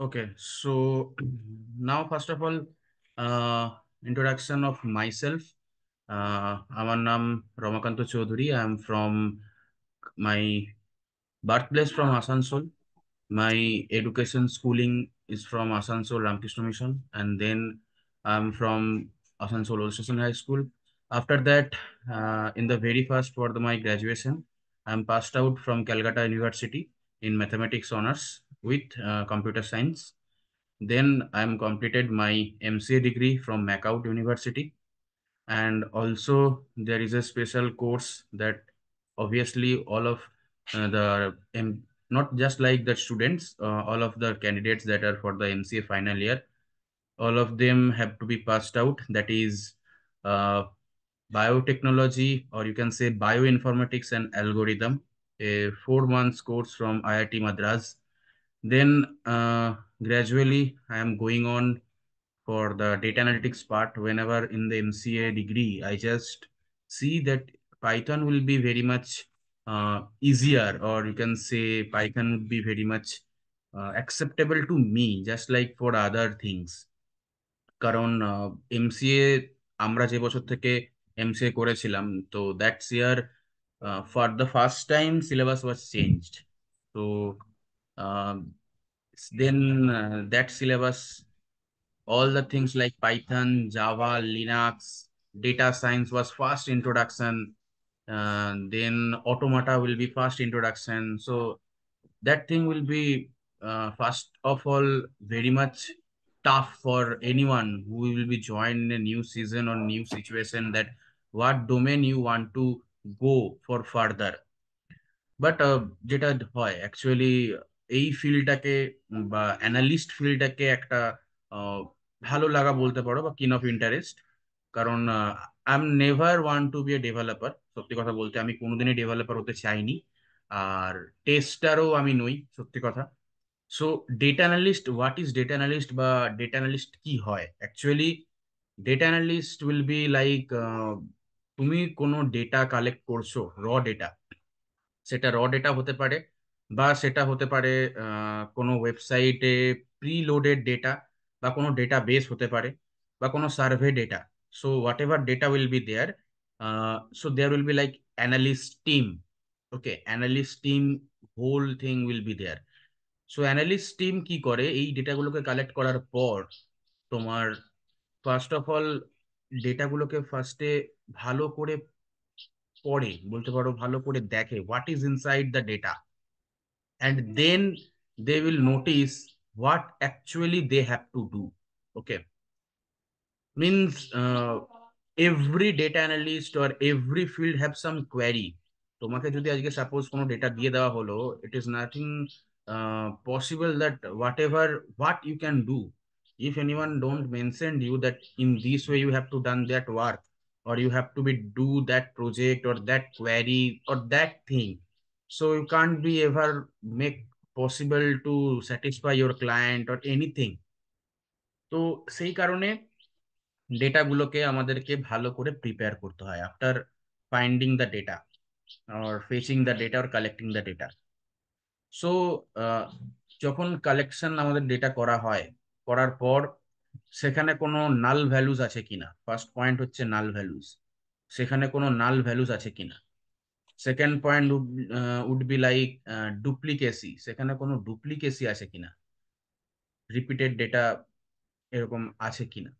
Okay, so now first of all, uh, introduction of myself. Uh, আমার নাম Ramakanta Chowdhury I'm from my birthplace from Asansol. My education schooling is from Asansol Ramkrishna Mission, and then I'm from Asansol Old Station High School. After that, uh, in the very first for of my graduation, I'm passed out from Calcutta University in mathematics honors with uh, computer science. Then I'm completed my MCA degree from Macau University. And also there is a special course that obviously all of uh, the, um, not just like the students, uh, all of the candidates that are for the MCA final year, all of them have to be passed out. That is uh, biotechnology, or you can say bioinformatics and algorithm a four months course from IIT Madras. Then uh, gradually I am going on for the data analytics part. Whenever in the MCA degree, I just see that Python will be very much uh, easier or you can say Python would be very much uh, acceptable to me just like for other things. কারণ MCA আমরা যে বছর থেকে MCA করেছিলাম তো that's year uh, for the first time syllabus was changed so um, then uh, that syllabus all the things like python java linux data science was first introduction uh, then automata will be first introduction so that thing will be uh, first of all very much tough for anyone who will be joined in a new season or new situation that what domain you want to go for further but যেটা হয় actually এই ফিল্ডটাকে বা analyst ফিল্ডটাকে একটা uh, ভালো লাগা বলতে পারো বা কিন অফ ইন্টারেস্ট কারণ I am never want to be a developer সত্যি কথা বলতে আমি কোনোদিনই ডেভেলপার হতে চাইনি আর টেস্টারও আমি নই সত্যি কথা so data analyst what is data analyst বা ডেটা অ্যানালিস্ট কি হয় actually data analyst will be like তুমি কোনো ডেটা কালেক্ট করছো র ডেটা সেটা র ডেটা হতে পারে বা সেটা হতে পারে কোনো ওয়েবসাইটে প্রিলোডেড ডেটা বা কোনো ডেটা বেস হতে পারে বা কোনো survey data so whatever data will be there so there will be like analyst team okay analyst team whole thing will be there so analyst team কি করে এই ডেটাগুলোকে collect করার পর তোমার ফার্স্ট অফ অল ডেটাগুলোকে ফার্স্টে ভালো করে পড়ে বলতে পারো ভালো করে দেখে what is inside the data and then they will notice what actually they have to do okay means every data analyst or every field have some query তোমাকে যদি আজকে সাপোজ কোনো ডেটা দিয়ে দেওয়া হলো it is nothing possible that whatever what you can do if anyone don't mention you that in this way you have to done that work or you have to be do that project or that query or that thing so you can't be ever make possible to satisfy your client or anything তো সেই কারণে ডেটাগুলোকে আমাদেরকে ভালো করে prepare করতে হয় after finding the data or fetching the data or collecting the data so যখন collection আমাদের ডেটা করা হয় করার পর সেখানে কোনো নাল ভ্যালুস আছে কিনা ফার্স্ট পয়েন্ট হচ্ছে নাল ভ্যালুস সেখানে কোনো নাল ভ্যালুস আছে কিনা second point would be like duplicacy সেখানে কোনো ডুপ্লিকেসি আছে কিনা রিপিটেড ডেটা এরকম আছে কিনা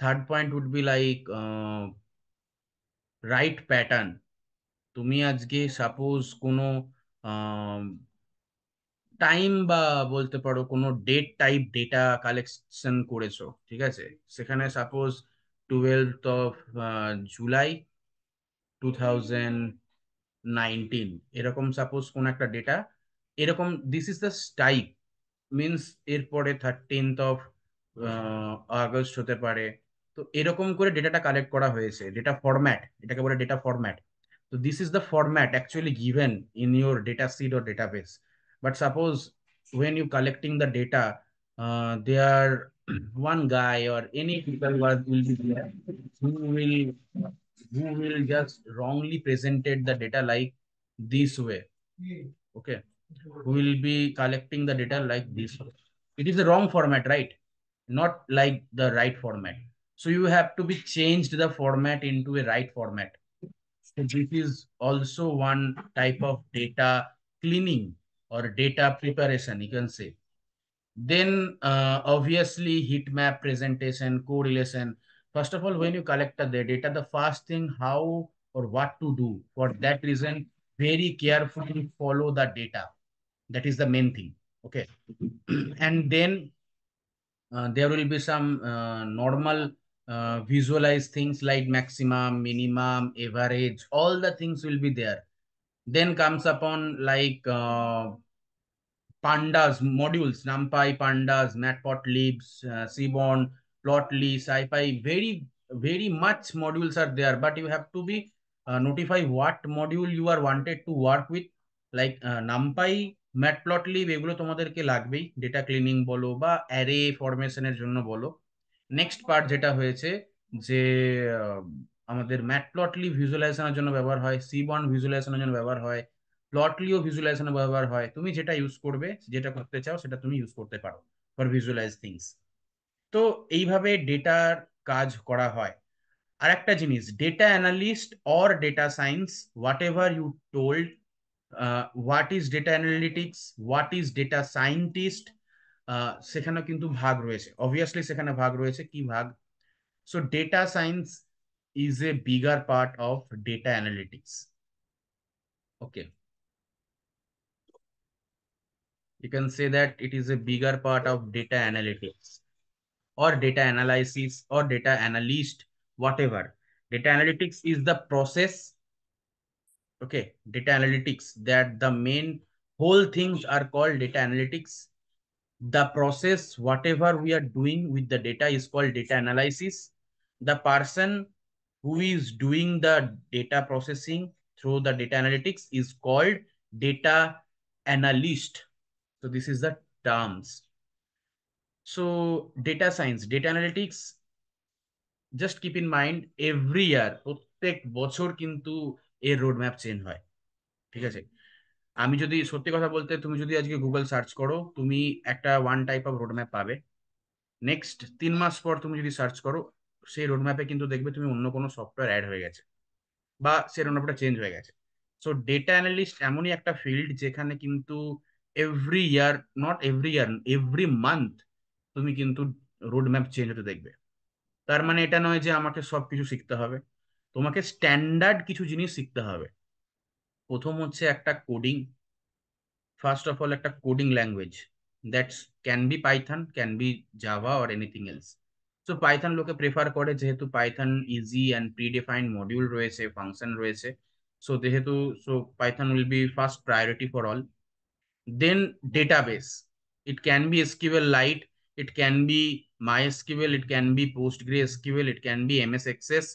third point would be like right pattern তুমি আজকে সাপোজ কোনো um, টাইম বা বলতে পারো কোনো ডেট টাইপ ডেটা কালেকশন করেছো ঠিক আছে সেখানে suppose twelve of July two thousand nineteen এরকম সাপোজ কোন একটা ডেটা এরকম this is the type means এরপরে থার্টিনথ অফ আগস্ট হতে পারে তো এরকম করে ডেটাটা কালেক্ট করা হয়েছে ডেটা ফরম্যাট এটাকে বলে ডেটা ফরম্যাট তো this is the format actually given in your data sheet database But suppose when you're collecting the data, uh, there one guy or any people will be there who will who will just wrongly presented the data like this way. Okay. Who will be collecting the data like this It is the wrong format, right? Not like the right format. So you have to be changed the format into a right format. So this is also one type of data cleaning or data preparation, you can say. Then uh, obviously heat map presentation, correlation. First of all, when you collect the data, the first thing how or what to do. For that reason, very carefully follow the data. That is the main thing. Okay. and then uh, there will be some uh, normal uh, visualize things like maximum, minimum, average, all the things will be there. then comes upon like uh, pandas modules numpy pandas matplotlib uh, seaborn plotly scipy very very much modules are there but you have to be uh, notify what module you are wanted to work with like uh, numpy matplotlib এগুলো তোমাদেরকে লাগবেই data cleaning বলো বা array ফরমেশনের জন্য বলো next part যেটা হয়েছে যে আমাদের ম্যাটপ্লটলি ভিজুয়ালাইজেশনের জন্য ব্যবহার হয় সি সিবন ভিজুয়ালাইজেশনের জন্য ব্যবহার হয় প্লটলিও ভিজুয়ালাইজেশনে ব্যবহার হয় তুমি যেটা ইউজ করবে যেটা করতে চাও সেটা তুমি ইউজ করতে পারো ফর ভিজুয়ালাইজ থিংস তো এইভাবে ডেটার কাজ করা হয় আর একটা জিনিস data analyst or data science whatever you told what is data analytics what is data scientist সেখানে কিন্তু ভাগ রয়েছে অবভিয়াসলি সেখানে ভাগ রয়েছে কি ভাগ so data science is a bigger part of data analytics. Okay. You can say that it is a bigger part of data analytics or data analysis or data analyst, whatever. Data analytics is the process. Okay. Data analytics that the main whole things are called data analytics. The process, whatever we are doing with the data is called data analysis. The person who is doing the data processing through the data analytics is called data analyst. So this is the terms. So data science, data analytics, just keep in mind every year, প্রত্যেক বছর কিন্তু এর roadmap change হয় ঠিক আছে আমি যদি সত্যি কথা বলতে তুমি যদি আজকে গুগল সার্চ করো তুমি একটা ওয়ান টাইপ অফ রোডম্যাপ পাবে নেক্সট তিন মাস পর তুমি যদি সার্চ করো সেই রোড ম্যাপে কিন্তু দেখবে তুমি অন্য কোনো সফটওয়্যার অ্যাড হয়ে গেছে বা সেই রোড ম্যাপটা চেঞ্জ হয়ে গেছে সো ডেটা অ্যানালিস্ট এমনই একটা ফিল্ড যেখানে কিন্তু every year not every year every month তুমি কিন্তু রোড ম্যাপ চেঞ্জ হতে দেখবে তার মানে এটা নয় যে আমাকে সব কিছু শিখতে হবে তোমাকে স্ট্যান্ডার্ড কিছু জিনিস শিখতে হবে প্রথম হচ্ছে একটা কোডিং ফার্স্ট অফ অল একটা coding language that's can be Python can be Java or anything else so Python লোকে প্রেফার করে যেহেতু Python easy and predefined module রয়েছে ফাংশন রয়েছে সো যেহেতু so Python will be first priority for all then database it can be sql lite it can be mysql it can be postgresql it can be ms access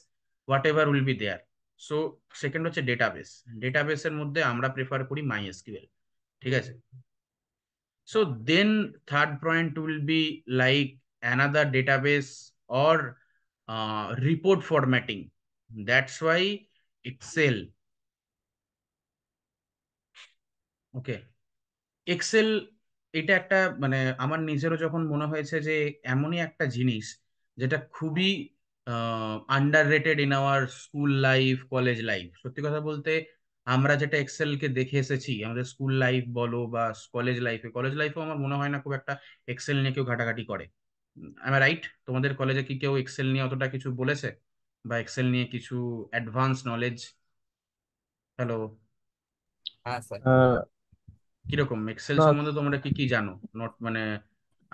whatever will be there so second হচ্ছে database database এর মধ্যে আমরা prefer করি mysql ঠিক আছে so then third point will be like another database or uh, report formatting. That's why Excel. Okay. Excel এটা একটা মানে আমার নিজেরও যখন মনে হয়েছে যে এমনই একটা জিনিস যেটা খুবই underrated in our school life college life সত্যি কথা বলতে আমরা যেটা এক্সেলকে দেখে এসেছি আমাদের স্কুল লাইফ বলো বা কলেজ লাইফে কলেজ লাইফেও আমার মনে হয় না খুব একটা এক্সেল নিয়ে কেউ ঘাটাঘাটি করে আমি রাইট তোমাদের কলেজে কি কেউ এক্সেল নিয়ে অতটা কিছু বলেছে বা এক্সেল নিয়ে কিছু অ্যাডভান্স নলেজ হ্যালো হ্যাঁ স্যার কিরকম এক্সেল সম্বন্ধে তোমরা কি কি জানো নট মানে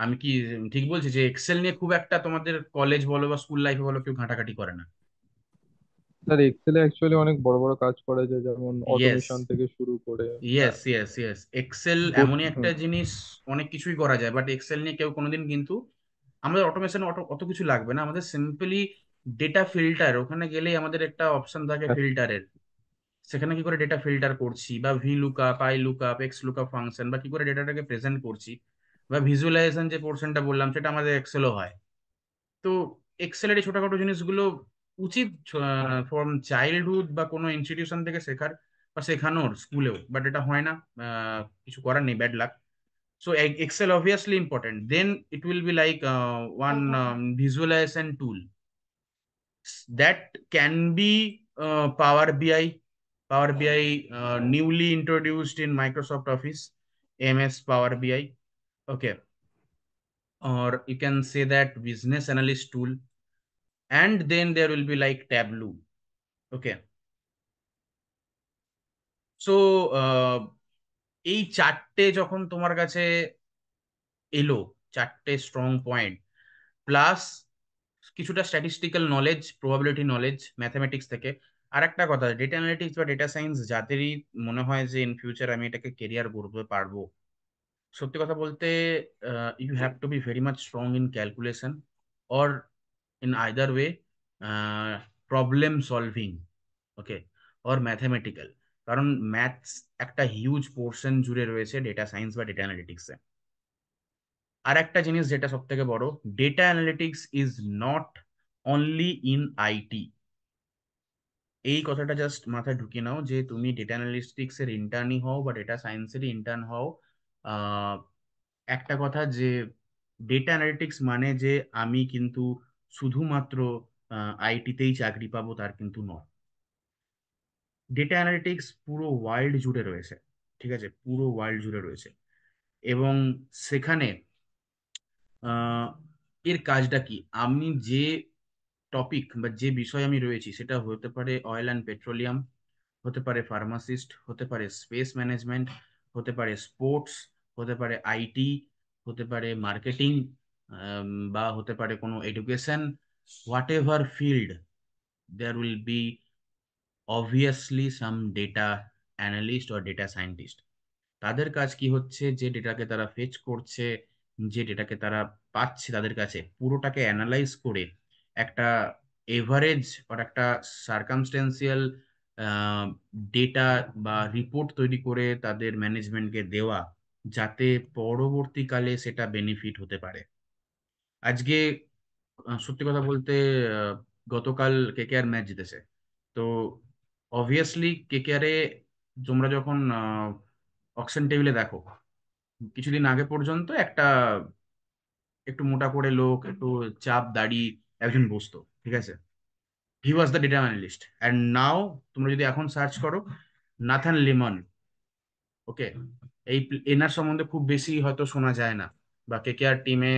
আমি কি ঠিক বলছি যে এক্সেল নিয়ে খুব একটা তোমাদের কলেজ বলো বা স্কুল লাইফে বলো কেউ ঘাটাঘাটি করে না স্যার এক্সেলে অ্যাকচুয়ালি অনেক বড় বড় কাজ করা যায় যেমন অটোমেশন থেকে শুরু করে ইয়েস ইয়েস ইয়েস এক্সেল এমনই একটা জিনিস অনেক কিছুই করা যায় বাট এক্সেল নিয়ে কেউ কোনোদিন কিন্তু আমাদের অটোমেশন অত কিছু লাগবে না আমাদের সিম্পলি ডেটা ফিল্টার ওখানে গেলেই আমাদের একটা অপশন থাকে ফিল্টারের আচ্ছা। সেখানে কি করে ডেটা ফিল্টার করছি বা V lookup I lookup X lookup function বা কি করে ডেটাটাকে প্রেজেন্ট করছি বা ভিজুয়ালাইজেশন যে পোর্শনটা বললাম সেটা আমাদের এক্সেলও হয় তো এক্সেলের এই ছোটখাটো জিনিসগুলো উচিত ফ্রম চাইল্ডহুড বা কোনো ইনস্টিটিউশন থেকে শেখার বা শেখানোর স্কুলেও বাট এটা হয় না কিছু করার নেই bad luck so excel obviously important then it will be like uh, one uh-huh. um, visualization tool that can be uh, power bi power bi uh, newly introduced in microsoft office ms power bi okay or you can say that business analyst tool and then there will be like tableau okay so uh, এই চারটে যখন তোমার কাছে এলো চারটে strong point plus কিছুটা statistical knowledge probability knowledge mathematics থেকে আর একটা কথা ডেটা অ্যানালিটিক্স বা ডেটা সায়েন্স যাদেরই মনে হয় যে ইন ফিউচার আমি এটাকে কেরিয়ার গড়তে পারবো সত্যি কথা বলতে you have to be very much strong in calculation or in either way problem solving okay or mathematical কারণ ম্যাথস একটা হিউজ পোর্শন জুড়ে রয়েছে ডেটা সায়েন্স বা ডেটা অ্যানালিটিক্সে আর একটা জিনিস যেটা সব থেকে বড় data analytics is not only in IT এই কথাটা জাস্ট মাথায় ঢুকে নাও যে তুমি ডেটা অ্যানালিটিক্স এর ইন্টার্নই হও বা ডেটা সায়েন্সের ইন্টার্ন হও একটা কথা যে ডেটা অ্যানালিটিক্স মানে যে আমি কিন্তু শুধুমাত্র আইটিতেই চাকরি পাবো তার কিন্তু নয় ডেটা অ্যানালিটিক্স পুরো ওয়ার্ল্ড জুড়ে রয়েছে ঠিক আছে পুরো ওয়ার্ল্ড জুড়ে রয়েছে এবং সেখানে এর কাজটা কি আমি যে টপিক বা যে বিষয় আমি রয়েছি সেটা হতে পারে অয়েল অ্যান্ড পেট্রোলিয়াম হতে পারে ফার্মাসিস্ট হতে পারে স্পেস ম্যানেজমেন্ট হতে পারে স্পোর্টস হতে পারে আইটি হতে পারে মার্কেটিং বা হতে পারে কোনো education whatever field there will be obviously some data analyst or data scientist তাদের কাজ কি হচ্ছে যে ডেটাকে তারা ফেচ করছে যে ডেটাকে তারা পাচ্ছে তাদের কাছে পুরোটাকে অ্যানালাইজ করে একটা এভারেজ অর একটা সার্কামস্টেন্সিয়াল ডেটা বা রিপোর্ট তৈরি করে তাদের ম্যানেজমেন্টকে দেওয়া যাতে পরবর্তীকালে সেটা বেনিফিট হতে পারে আজকে সত্যি কথা বলতে গতকাল কে কে আর ম্যাচ জিতেছে তো অবভিয়াসলি কেকেআরে তোমরা যখন অক্সেন টেবিলে দেখো কিছুদিন আগে পর্যন্ত একটা একটু মোটা করে লোক একটু চাপ দাড়ি একজন বসতো ঠিক আছে he was the data analyst and now তোমরা যদি এখন সার্চ করো নাথান লিমন ওকে এই এনার সম্বন্ধে খুব বেশি হয়তো শোনা যায় না বা কেকেআর টিমে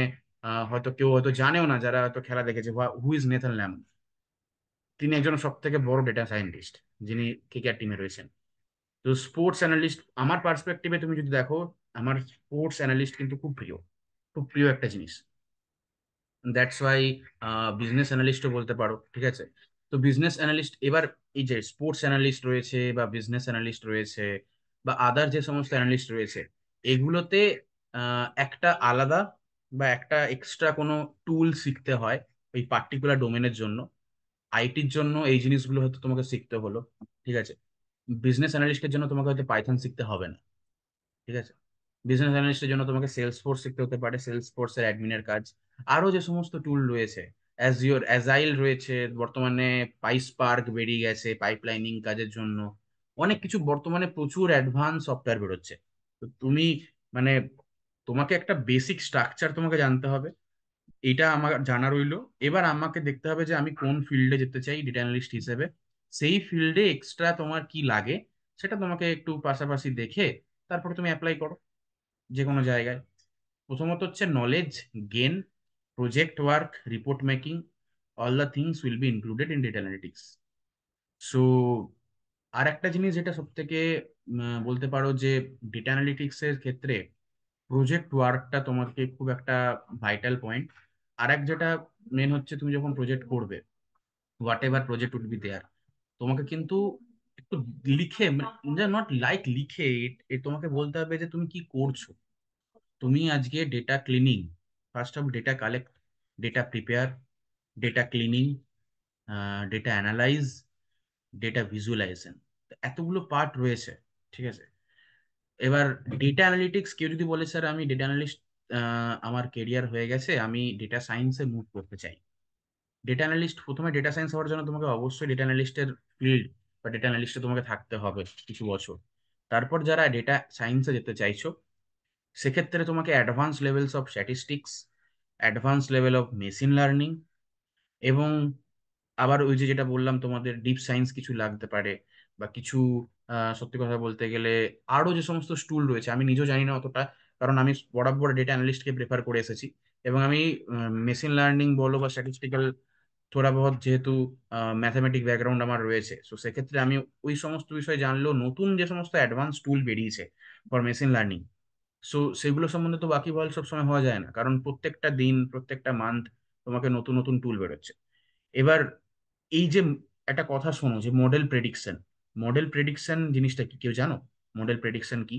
হয়তো কেউ হয়তো জানেও না যারা হয়তো খেলা দেখেছে হু ইজ নেথান ল্যামন তিনি একজন সব থেকে বড় ডেটা সায়েন্টিস্ট যিনি ক্রিকেট টিমে রয়েছেন তো স্পোর্টস অ্যানালিস্ট আমার পার্সপেক্টিভে তুমি যদি দেখো আমার স্পোর্টস অ্যানালিস্ট কিন্তু খুব প্রিয় খুব প্রিয় একটা জিনিস দ্যাটস ওয়াই বিজনেস অ্যানালিস্টও বলতে পারো ঠিক আছে তো বিজনেস অ্যানালিস্ট এবার এই যে স্পোর্টস অ্যানালিস্ট রয়েছে বা বিজনেস অ্যানালিস্ট রয়েছে বা আদার যে সমস্ত অ্যানালিস্ট রয়েছে এগুলোতে একটা আলাদা বা একটা এক্সট্রা কোনো টুল শিখতে হয় ওই পার্টিকুলার ডোমেনের জন্য আইটির জন্য এই জিনিসগুলো হয়তো তোমাকে শিখতে হলো ঠিক আছে বিজনেস অ্যানালিস্টের জন্য তোমাকে হয়তো পাইথন শিখতে হবে না ঠিক আছে বিজনেস অ্যানালিস্টের জন্য তোমাকে সেলস ফোর্স শিখতে হতে পারে সেলস ফোর্সের অ্যাডমিনের কাজ আরও যে সমস্ত টুল রয়েছে অ্যাজ ইউর অ্যাজাইল রয়েছে বর্তমানে পাইস পার্ক বেরিয়ে গেছে পাইপলাইনিং কাজের জন্য অনেক কিছু বর্তমানে প্রচুর অ্যাডভান্স সফটওয়্যার বেরোচ্ছে তো তুমি মানে তোমাকে একটা বেসিক স্ট্রাকচার তোমাকে জানতে হবে এটা আমার জানা রইল এবার আমাকে দেখতে হবে যে আমি কোন ফিল্ডে যেতে চাই ডেটা অ্যানালিস্ট হিসেবে সেই ফিল্ডে এক্সট্রা তোমার কি লাগে সেটা তোমাকে একটু পাশাপাশি দেখে তারপরে তুমি অ্যাপ্লাই করো যে কোনো জায়গায় প্রথমত হচ্ছে knowledge gain project work report making all the things will be included in data analytics so আর একটা জিনিস যেটা সব থেকে বলতে পারো যে ডেটা অ্যানালিটিক্সের ক্ষেত্রে প্রজেক্ট ওয়ার্কটা তোমাকে খুব একটা ভাইটাল পয়েন্ট আর এক যেটা মেন হচ্ছে তুমি যখন প্রজেক্ট করবে whatever project would be there তোমাকে কিন্তু একটু লিখে নট মানে লাইক লিখে তোমাকে বলতে হবে যে তুমি কি করছো তুমি আজকে data cleaning first of data collect data prepare data cleaning data analyse data visualisation এতগুলো পার্ট রয়েছে ঠিক আছে এবার ডেটা অ্যানালিটিক্স কেউ যদি বলে স্যার আমি ডেটা অ্যানালিস্ট আমার কেরিয়ার হয়ে গেছে আমি ডেটা সায়েন্সে মুভ করতে চাই ডেটা অ্যানালিস্ট প্রথমে ডেটা সায়েন্স হওয়ার জন্য তোমাকে অবশ্যই ডেটা অ্যানালিস্টের ফিল্ড বা ডেটা অ্যানালিস্টে তোমাকে থাকতে হবে কিছু বছর তারপর যারা ডেটা সায়েন্সে যেতে চাইছো সেক্ষেত্রে তোমাকে advance levels of statistics advance level of machine learning এবং আবার ওই যে যেটা বললাম তোমাদের ডিপ সায়েন্স কিছু লাগতে পারে বা কিছু সত্যি কথা বলতে গেলে আরও যে সমস্ত স্টুল রয়েছে আমি নিজেও জানি না অতটা কারণ আমি বরাবর ডেটা অ্যানালিস্টকে প্রেফার করে এসেছি এবং আমি মেশিন লার্নিং বলো বা স্ট্যাটিস্টিক্যাল থোড়া বহুত যেহেতু ম্যাথামেটিক ব্যাকগ্রাউন্ড আমার রয়েছে সো সেক্ষেত্রে আমি ওই সমস্ত বিষয়ে জানলেও নতুন যে সমস্ত অ্যাডভান্স টুল বেরিয়েছে ফর মেশিন লার্নিং সো সেগুলো সম্বন্ধে তো বাকি বল সবসময় হওয়া যায় না কারণ প্রত্যেকটা দিন প্রত্যেকটা মান্থ তোমাকে নতুন নতুন টুল বেরোচ্ছে এবার এই যে একটা কথা শোনো যে মডেল প্রেডিকশন মডেল প্রেডিকশন জিনিসটা কি কেউ জানো মডেল প্রেডিকশন কি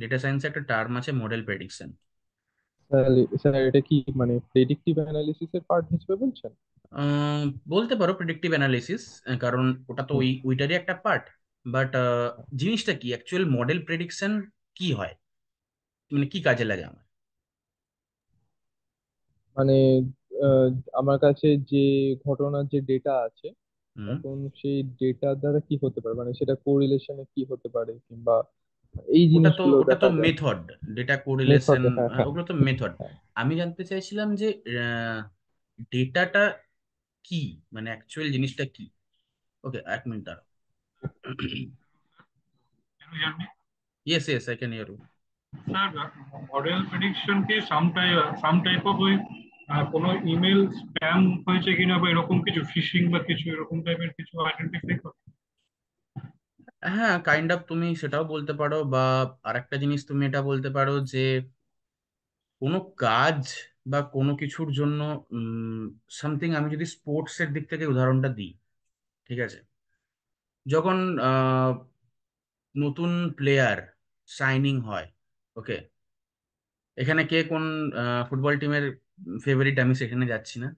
ডেটা সায়েন্সে একটা টার্ম আছে মডেল প্রেডিকশন স্যার এটা কি মানে প্রেডিক্টিভ অ্যানালিসিসের পার্ট হিসেবে বলছেন বলতে পারো প্রেডিকটিভ অ্যানালিসিস কারণ ওটা তো ওই উইটারই একটা পার্ট আচ্ছা। বাট জিনিসটা কি অ্যাকচুয়াল মডেল প্রেডিকশন কি হয় মানে কি কাজে লাগে আমার মানে আমার কাছে যে ঘটনার যে ডেটা আছে এখন সেই ডেটার দ্বারা কি হতে পারে মানে সেটা কোরিলেশনে কি হতে পারে কিংবা এই জিনিসগুলো ওটা তো মেথড ডেটা কোরিলেশন ওগুলো তো মেথড হ্যাঁ। আমি জানতে চাইছিলাম যে ডেটাটা কি মানে অ্যাকচুয়াল জিনিসটা কি ওকে এক মিনিট দাঁড়াও yes yes I can hear you sir model prediction কি some type some type of ওই কোনো ইমেল স্প্যাম হয়েছে কিনা বা এরকম কিছু ফিশিং বা কিছু এরকম টাইপের কিছু আইডেন্টিফাই করে হ্যাঁ কাইন্ড অফ তুমি সেটাও বলতে পারো বা আরেকটা জিনিস তুমি এটা বলতে পারো যে কোনো কাজ বা কোনো কিছুর জন্য সামথিং আমি যদি স্পোর্টস এর দিক থেকে উদাহরণটা দিই ঠিক আছে যখন নতুন প্লেয়ার সাইনিং হয় ওকে এখানে কে কোন ফুটবল টিমের ফেভারিট আমি সেখানে যাচ্ছি না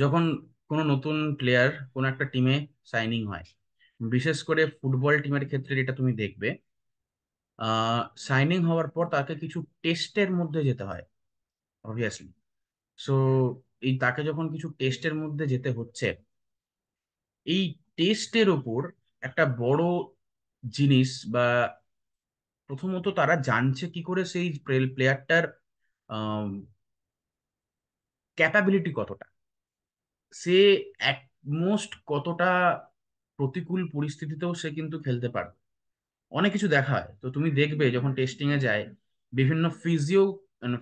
যখন কোনো নতুন প্লেয়ার কোন একটা টিমে সাইনিং হয় বিশেষ করে ফুটবল টিমের ক্ষেত্রে যেটা তুমি দেখবে সাইনিং হওয়ার পর তাকে কিছু টেস্টের মধ্যে যেতে হয় অবভিয়াসলি সো এই তাকে যখন কিছু টেস্টের মধ্যে যেতে হচ্ছে এই টেস্টের ওপর একটা বড় জিনিস বা প্রথমত তারা জানছে কি করে সেই প্লেয়ারটার ক্যাপাবিলিটি কতটা সে মোস্ট কতটা প্রতিকূল পরিস্থিতিতেও সে কিন্তু খেলতে পারবে অনেক কিছু দেখা হয় তো তুমি দেখবে যখন টেস্টিং এ যায় বিভিন্ন ফিজিও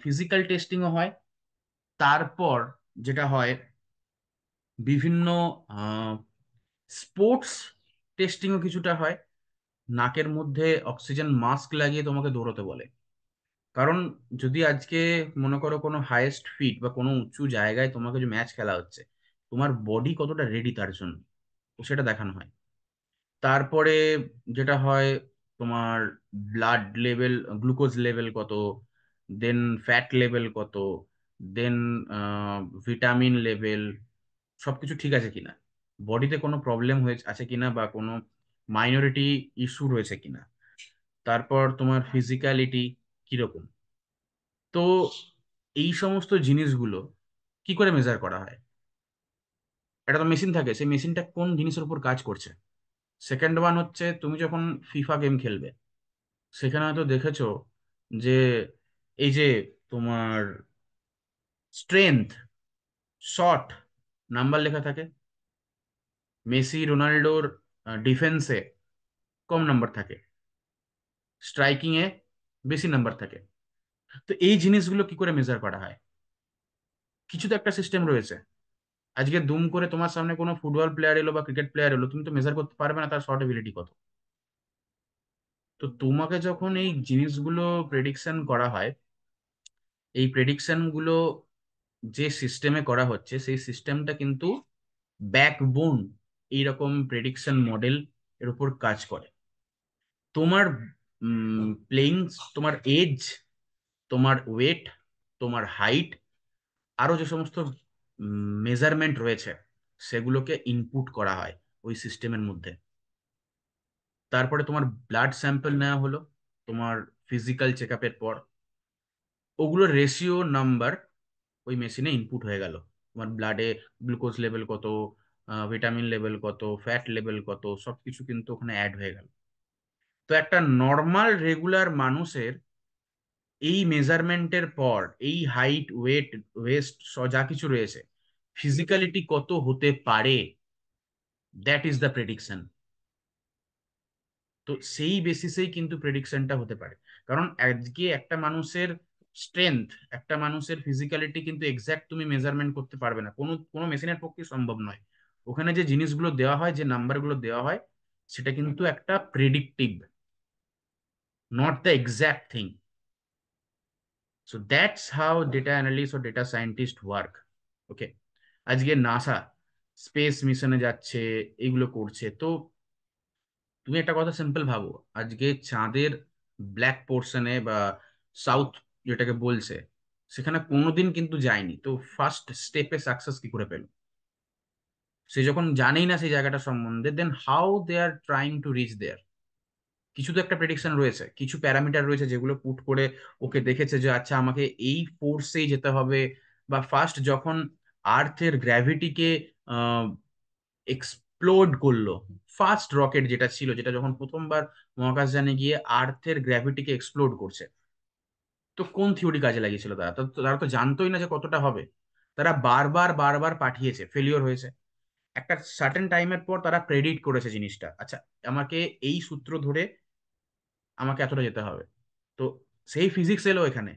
ফিজিক্যাল টেস্টিংও হয় তারপর যেটা হয় বিভিন্ন স্পোর্টস টেস্টিংও কিছুটা হয় নাকের মধ্যে অক্সিজেন মাস্ক লাগিয়ে তোমাকে দৌড়তে বলে কারণ যদি আজকে মনে করো কোনো হায়েস্ট ফিট বা কোনো উঁচু জায়গায় তোমাকে যে ম্যাচ খেলা হচ্ছে তোমার বডি কতটা রেডি তার জন্য সেটা দেখানো হয় তারপরে যেটা হয় তোমার ব্লাড লেভেল গ্লুকোজ লেভেল কত দেন ফ্যাট লেভেল কত দেন ভিটামিন লেভেল সব কিছু ঠিক আছে কিনা বডিতে কোনো প্রবলেম হয়েছে আছে কিনা বা কোনো মাইনরিটি ইস্যু রয়েছে কিনা তারপর তোমার ফিজিক্যালিটি কিরকম তো এই সমস্ত জিনিসগুলো কি করে মেজার করা হয় একটা তো মেশিন থাকে সেই মেশিনটা কোন জিনিসের উপর কাজ করছে সেকেন্ড ওয়ান হচ্ছে তুমি যখন ফিফা গেম খেলবে সেখানে হয়তো দেখেছো যে এই যে তোমার স্ট্রেংথ শট নাম্বার লেখা থাকে মেসি রোনাল্ডোর ডিফেন্সে কম নাম্বার থাকে স্ট্রাইকিংয়ে বেশি নাম্বার থাকে তো এই জিনিসগুলো কি করে মেজার করা হয় কিছু তো একটা সিস্টেম রয়েছে আজকে দুম করে তোমার সামনে কোনো ফুটবল প্লেয়ার এলো বা ক্রিকেট প্লেয়ার এলো তুমি তো মেজার করতে পারবে না তার শর্ট এবিলিটি কত তো তোমাকে যখন এই জিনিসগুলো প্রেডিকশন করা হয় এই প্রেডিকশন গুলো যে সিস্টেমে করা হচ্ছে সেই সিস্টেমটা কিন্তু ব্যাকবোন এইরকম প্রেডিকশন মডেল এর উপর কাজ করে তোমার প্লেয়িং তোমার এজ তোমার ওয়েট তোমার হাইট আরো যে সমস্ত মেজারমেন্ট রয়েছে সেগুলোকে ইনপুট করা হয় ওই সিস্টেমের মধ্যে তারপরে তোমার ব্লাড স্যাম্পল নেওয়া হলো তোমার ফিজিক্যাল চেক আপের পর ওগুলো রেশিও নাম্বার ওই মেশিনে ইনপুট হয়ে গেল তোমার ব্লাডে গ্লুকোজ লেভেল কত ভিটামিন লেভেল কত ফ্যাট লেভেল কত সবকিছু কিন্তু ওখানে অ্যাড হয়ে গেল তো একটা নর্মাল রেগুলার মানুষের এই মেজারমেন্টের পর এই হাইট ওয়েট ওয়েস্ট যা কিছু রয়েছে ফিজিক্যালিটি কত হতে পারে দ্যাট ইজ দ্য প্রেডিকশন তো সেই বেসিসেই কিন্তু প্রেডিকশনটা হতে পারে কারণ আজকে একটা মানুষের স্ট্রেংথ একটা মানুষের ফিজিক্যালিটি কিন্তু এক্স্যাক্ট তুমি মেজারমেন্ট করতে পারবে না কোনো কোনো মেশিনের পক্ষে সম্ভব নয় ওখানে যে জিনিসগুলো দেওয়া হয় যে নাম্বারগুলো দেওয়া হয় সেটা কিন্তু একটা predictive not the exact thing so that's how data analyst ও ডেটা সায়েন্টিস্ট ওয়ার্ক ওকে আজকে নাসা স্পেস মিশনে যাচ্ছে এগুলো করছে তো তুমি একটা কথা সিম্পল ভাবো আজকে চাঁদের ব্ল্যাক পোর্শনে বা সাউথ যেটাকে বলছে সেখানে কোনোদিন কিন্তু যায়নি তো ফার্স্ট স্টেপে সাকসেস কি করে পেল সে যখন জানেই না সেই জায়গাটা সম্বন্ধে then how they are trying to reach there কিছু তো একটা প্রেডিকশন রয়েছে কিছু প্যারামিটার রয়েছে যেগুলো পুট করে ওকে দেখেছে যে আচ্ছা আমাকে এই ফোর্সেই যেতে হবে বা ফার্স্ট যখন আর্থের গ্র্যাভিটিকে এক্সপ্লোড করলো ফার্স্ট রকেট যেটা ছিল যেটা যখন প্রথমবার মহাকাশযানে গিয়ে আর্থের গ্র্যাভিটিকে এক্সপ্লোড করছে তো কোন থিওরি কাজে লাগিয়েছিল তারা তারা তো জানতোই না যে কতটা হবে তারা বারবার বারবার পাঠিয়েছে ফেলিওর হয়েছে একটা সার্টেন টাইমের পর তারা ক্রেডিট করেছে জিনিসটা আচ্ছা আমাকে এই সূত্র ধরে আমাকে এতটা যেতে হবে তো সেই ফিজিক্স এলো এখানে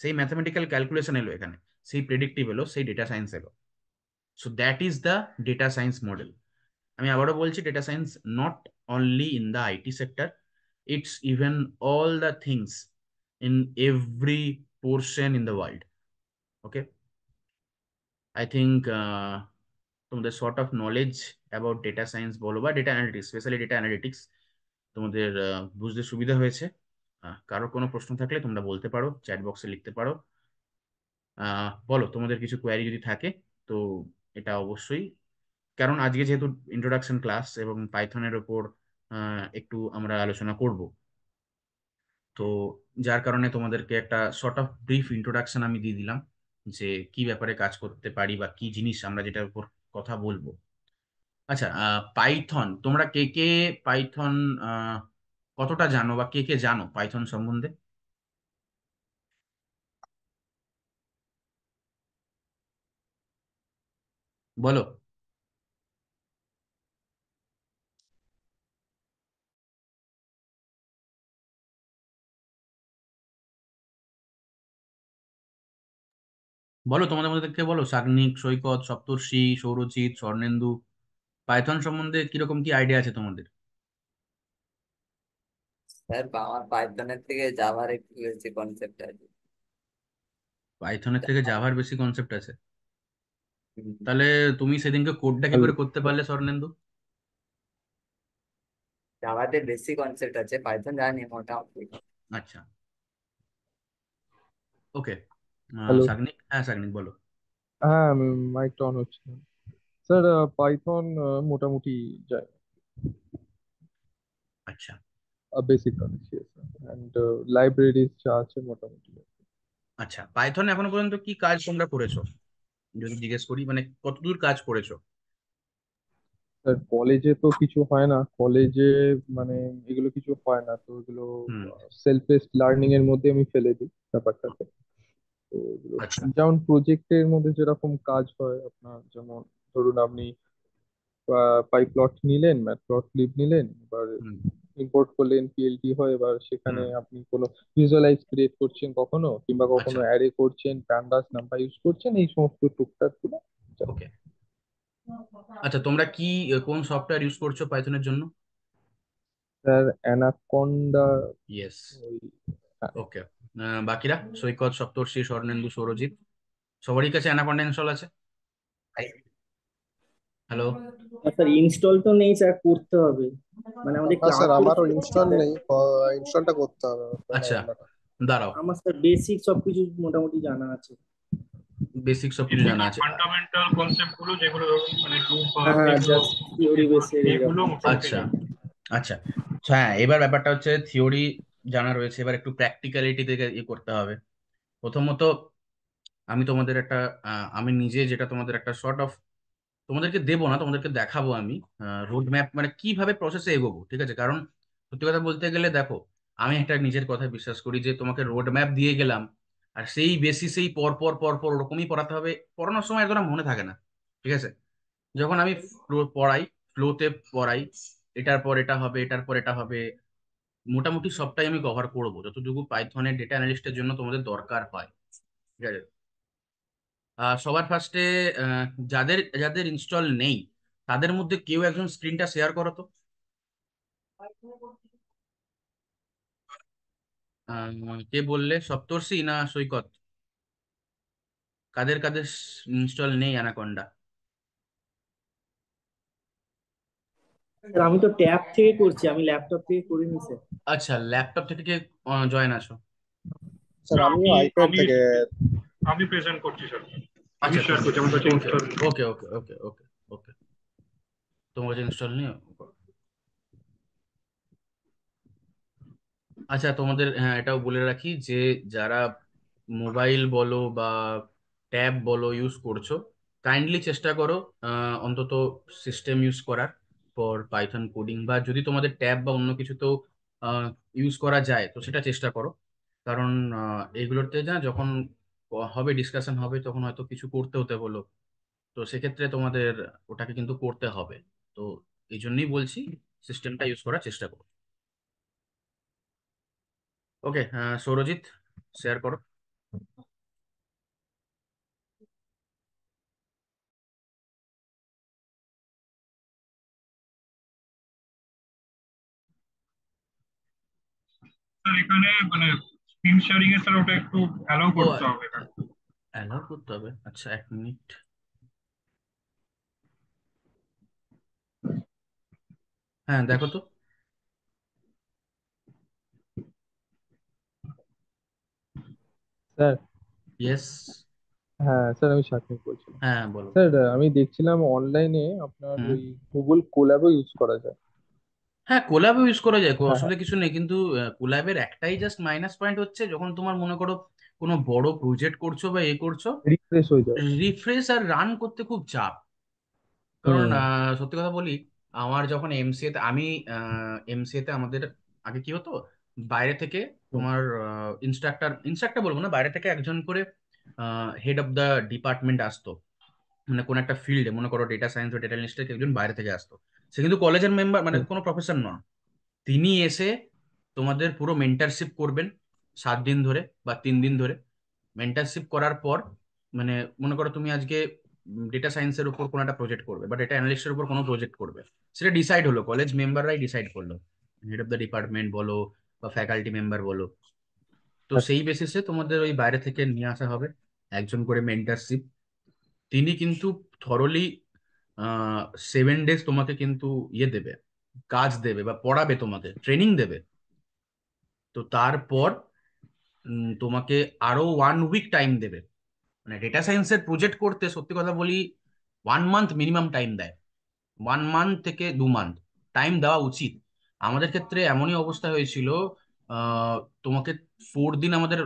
সেই ম্যাথামেটিক্যাল ক্যালকুলেশন এলো এখানে সেই প্রেডিক্টিভ এলো সেই ডেটা সায়েন্স এলো so that is the data science model আমি আবারও বলছি data science not only in the IT sector it's even all the things in every portion in the world okay I think তোমাদের short of knowledge about data science বলো বা data analytics specially data analytics তোমাদের বুঝতে সুবিধা হয়েছে কারো কোনো প্রশ্ন থাকলে তোমরা বলতে পারো চ্যাট বক্সে লিখতে পারো বলো তোমাদের কিছু কোয়ারি যদি থাকে তো এটা অবশ্যই কারণ আজকে যেহেতু ইন্ট্রোডাকশন ক্লাস এবং পাইথনের ওপর একটু আমরা আলোচনা করব তো যার কারণে তোমাদেরকে একটা শর্ট অফ ব্রিফ ইন্ট্রোডাকশন আমি দিয়ে দিলাম যে কি ব্যাপারে কাজ করতে পারি বা কি জিনিস আমরা যেটার উপর কথা বলবো আচ্ছা পাইথন তোমরা কে কে পাইথন কতটা জানো বা কে কে জানো পাইথন সম্বন্ধে বলো বলো তোমাদের মধ্যে কে বলো সাগ্নিক সৈকত সপ্তর্ষি সৌরজিৎ স্বর্ণেন্দু পাইথন সম্বন্ধে কিরকম কি আইডিয়া আছে তোমাদের স্যার আমার পাইথনের থেকে জাভার একটু বেশি কনসেপ্ট আছে পাইথনের থেকে জাভার বেশি কনসেপ্ট আছে তাহলে তুমি সেদিনকে কোডটা কি করে করতে পারলে স্বর্ণেন্দু জাভাতে বেশি কনসেপ্ট আছে পাইথন জানি মোটামুটি আচ্ছা ওকে হ্যালো সাগনিক হ্যাঁ সাগনিক বলো হ্যাঁ মাইকটা অন হচ্ছে স্যার পাইথন মোটামুটি যায় আচ্ছা বেসিক নলেজ অ্যান্ড লাইব্রেরিজ যা আছে মোটামুটি আচ্ছা পাইথন এখনো পর্যন্ত কি কাজ তোমরা করেছো যদি জিজ্ঞেস করি মানে কতদূর কাজ করেছো স্যার কলেজে তো কিছু হয় না কলেজে মানে এগুলো কিছু হয় না তো এগুলো সেলফ বেসড লার্নিং এর মধ্যে আমি ফেলে দিই ব্যাপারটাকে তো যেমন প্রজেক্টের আচ্ছা। মধ্যে যেরকম কাজ হয় আপনার যেমন ধরুন আপনি পাই প্লট নিলেন প্লট লিভ নিলেন এবার ইম্পোর্ট করলেন পিএলটি হয় এবার সেখানে আপনি কোনো ভিজুয়ালাইজ ক্রিয়েট করছেন কখনো কিংবা আচ্ছা। কখনো অ্যারে করছেন ক্যানভাস নাম্বার ইউজ করছেন এই সমস্ত টুকটাক গুলো ওকে আচ্ছা তোমরা কি কোন সফটওয়্যার ইউজ করছো পাইথনের জন্য স্যার অ্যানাকোন্ডা ইয়েস ওকে বাকিরা সৈকত সপ্তর্ষি স্বর্ণেন্দু সৌরজিৎ সবারই কাছে অ্যানাকন্ডা ইনস্টল আছে হ্যালো স্যার ইনস্টল তো নেই স্যার করতে হবে মানে আমাদের স্যার আমারও ইনস্টল নেই ইনস্টলটা করতে হবে আচ্ছা মানে দাঁড়াও আমার স্যার বেসিক সবকিছু মোটামুটি জানা আছে বেসিক সব কিছু জানা আছে ফান্ডামেন্টাল কনসেপ্ট গুলো যেগুলো মানে ডুম হ্যাঁ জাস্ট থিওরি বেসে এগুলো আচ্ছা আচ্ছা হ্যাঁ এবার ব্যাপারটা হচ্ছে থিওরি জানা রয়েছে এবার একটু প্র্যাকটিক্যালিটি থেকে ইয়ে করতে হবে প্রথমত আমি তোমাদের একটা আমি নিজে যেটা তোমাদের একটা শর্ট অফ তোমাদেরকে দেবো না তোমাদেরকে দেখাবো আমি রোড ম্যাপ মানে কিভাবে প্রসেসে এগোবো ঠিক আছে কারণ সত্যি কথা বলতে গেলে দেখো আমি একটা নিজের কথা বিশ্বাস করি যে তোমাকে রোড ম্যাপ দিয়ে গেলাম আর সেই বেসিসেই পর পর পর পর ওরকমই পড়াতে হবে পড়ানোর সময় এতটা মনে থাকে না ঠিক আছে যখন আমি পড়াই ফ্লোতে পড়াই এটার পর এটা হবে এটার পর এটা হবে মোটামুটি সবটাই আমি কভার করবো যতটুকু পাইথনের ডেটা অ্যানালিস্টের জন্য তোমাদের দরকার হয় ঠিক আছে সবার ফার্স্টে যাদের যাদের ইনস্টল নেই তাদের মধ্যে কেউ একজন স্ক্রিনটা শেয়ার করো তো কে বললে সপ্তর্ষি না সৈকত কাদের কাদের ইনস্টল নেই অ্যানাকোন্ডা আমি তো ট্যাব থেকে করছি আমি ল্যাপটপ থেকে করিনি স্যার আচ্ছা ল্যাপটপ থেকে কে জয়েন আছো স্যার আমি আইপ্যাড থেকে আমি প্রেজেন্ট করছি স্যার আচ্ছা শেয়ার করছি আমার কাছে ইনস্টল ওকে ওকে ওকে ওকে ওকে তোমার কাছে ইনস্টল নেই আচ্ছা তোমাদের হ্যাঁ এটাও বলে রাখি যে যারা মোবাইল বলো বা ট্যাব বলো ইউজ করছো কাইন্ডলি চেষ্টা করো অন্তত সিস্টেম ইউজ করার ফর পাইথন কোডিং বা যদি তোমাদের ট্যাব বা অন্য কিছু তো ইউজ করা যায় তো সেটা চেষ্টা করো কারণ এগুলোতে যা যখন হবে ডিসকাশন হবে তখন হয়তো কিছু করতে হতে বলো তো সেক্ষেত্রে তোমাদের ওটাকে কিন্তু করতে হবে তো এই জন্যই বলছি সিস্টেমটা ইউজ করার চেষ্টা করো ওকে সৌরজিৎ শেয়ার করো এখানে মানে স্ক্রিন শেয়ারিং এর স্যার ওটা একটু অ্যালাউ করতে হবে অ্যালাউ করতে হবে আচ্ছা এক মিনিট হ্যাঁ দেখো তো স্যার ইয়েস হ্যাঁ স্যার আমি সাথে বলছি হ্যাঁ বলো স্যার আমি দেখছিলাম অনলাইনে আপনার ওই গুগল কোল্যাবও ইউজ করা যায় হ্যাঁ কোলাব ইউজ করা যায় কোনো হ্যাঁ, অসুবিধা হ্যাঁ। কিছু নেই কিন্তু কোলাবের একটাই জাস্ট মাইনাস পয়েন্ট হচ্ছে যখন তোমার মনে করো কোনো বড় প্রজেক্ট করছো বা এ করছো রিফ্রেশ হয়ে যায় রিফ্রেশ আর রান করতে খুব চাপ কারণ সত্যি কথা বলি আমার যখন এমসিএ তে আমি এমসিএ তে আমাদের আগে কি হতো বাইরে থেকে তোমার ইনস্ট্রাক্টর ইনস্ট্রাক্টর বলবো না বাইরে থেকে একজন করে হেড অফ দ্য ডিপার্টমেন্ট আসতো মানে কোন একটা ফিল্ডে মনে করো ডেটা সায়েন্স বা ডেটা অ্যানালিস্টের একজন বাইরে থেকে আসতো সে কিন্তু কলেজের মেম্বার মানে কোনো প্রফেসর নন তিনি এসে তোমাদের পুরো মেন্টারশিপ করবেন সাত দিন ধরে বা তিন দিন ধরে মেন্টারশিপ করার পর মানে মনে করো তুমি আজকে ডেটা সায়েন্সের উপর কোনো একটা প্রজেক্ট করবে বা ডেটা অ্যানালিস্টের উপর কোনো প্রজেক্ট করবে সেটা ডিসাইড হলো কলেজ মেম্বাররাই ডিসাইড করলো হেড অফ দ্য ডিপার্টমেন্ট বলো বা ফ্যাকাল্টি মেম্বার বলো তো আচ্ছা। সেই বেসিসে তোমাদের ওই বাইরে থেকে নিয়ে আসা হবে একজন করে মেন্টারশিপ তিনি কিন্তু থরলি সেভেন ডেজ তোমাকে কিন্তু ইয়ে দেবে কাজ দেবে বা পড়াবে তোমাকে ট্রেনিং দেবে তো তারপর তোমাকে আরো ওয়ান উইক টাইম দেবে মানে ডেটা সায়েন্সের প্রজেক্ট করতে সত্যি কথা বলি ওয়ান মান্থ মিনিমাম টাইম দেয় ওয়ান মান্থ থেকে দু মান্থ টাইম দেওয়া উচিত আমাদের ক্ষেত্রে এমনই অবস্থা হয়েছিল তোমাকে ফোর দিন আমাদের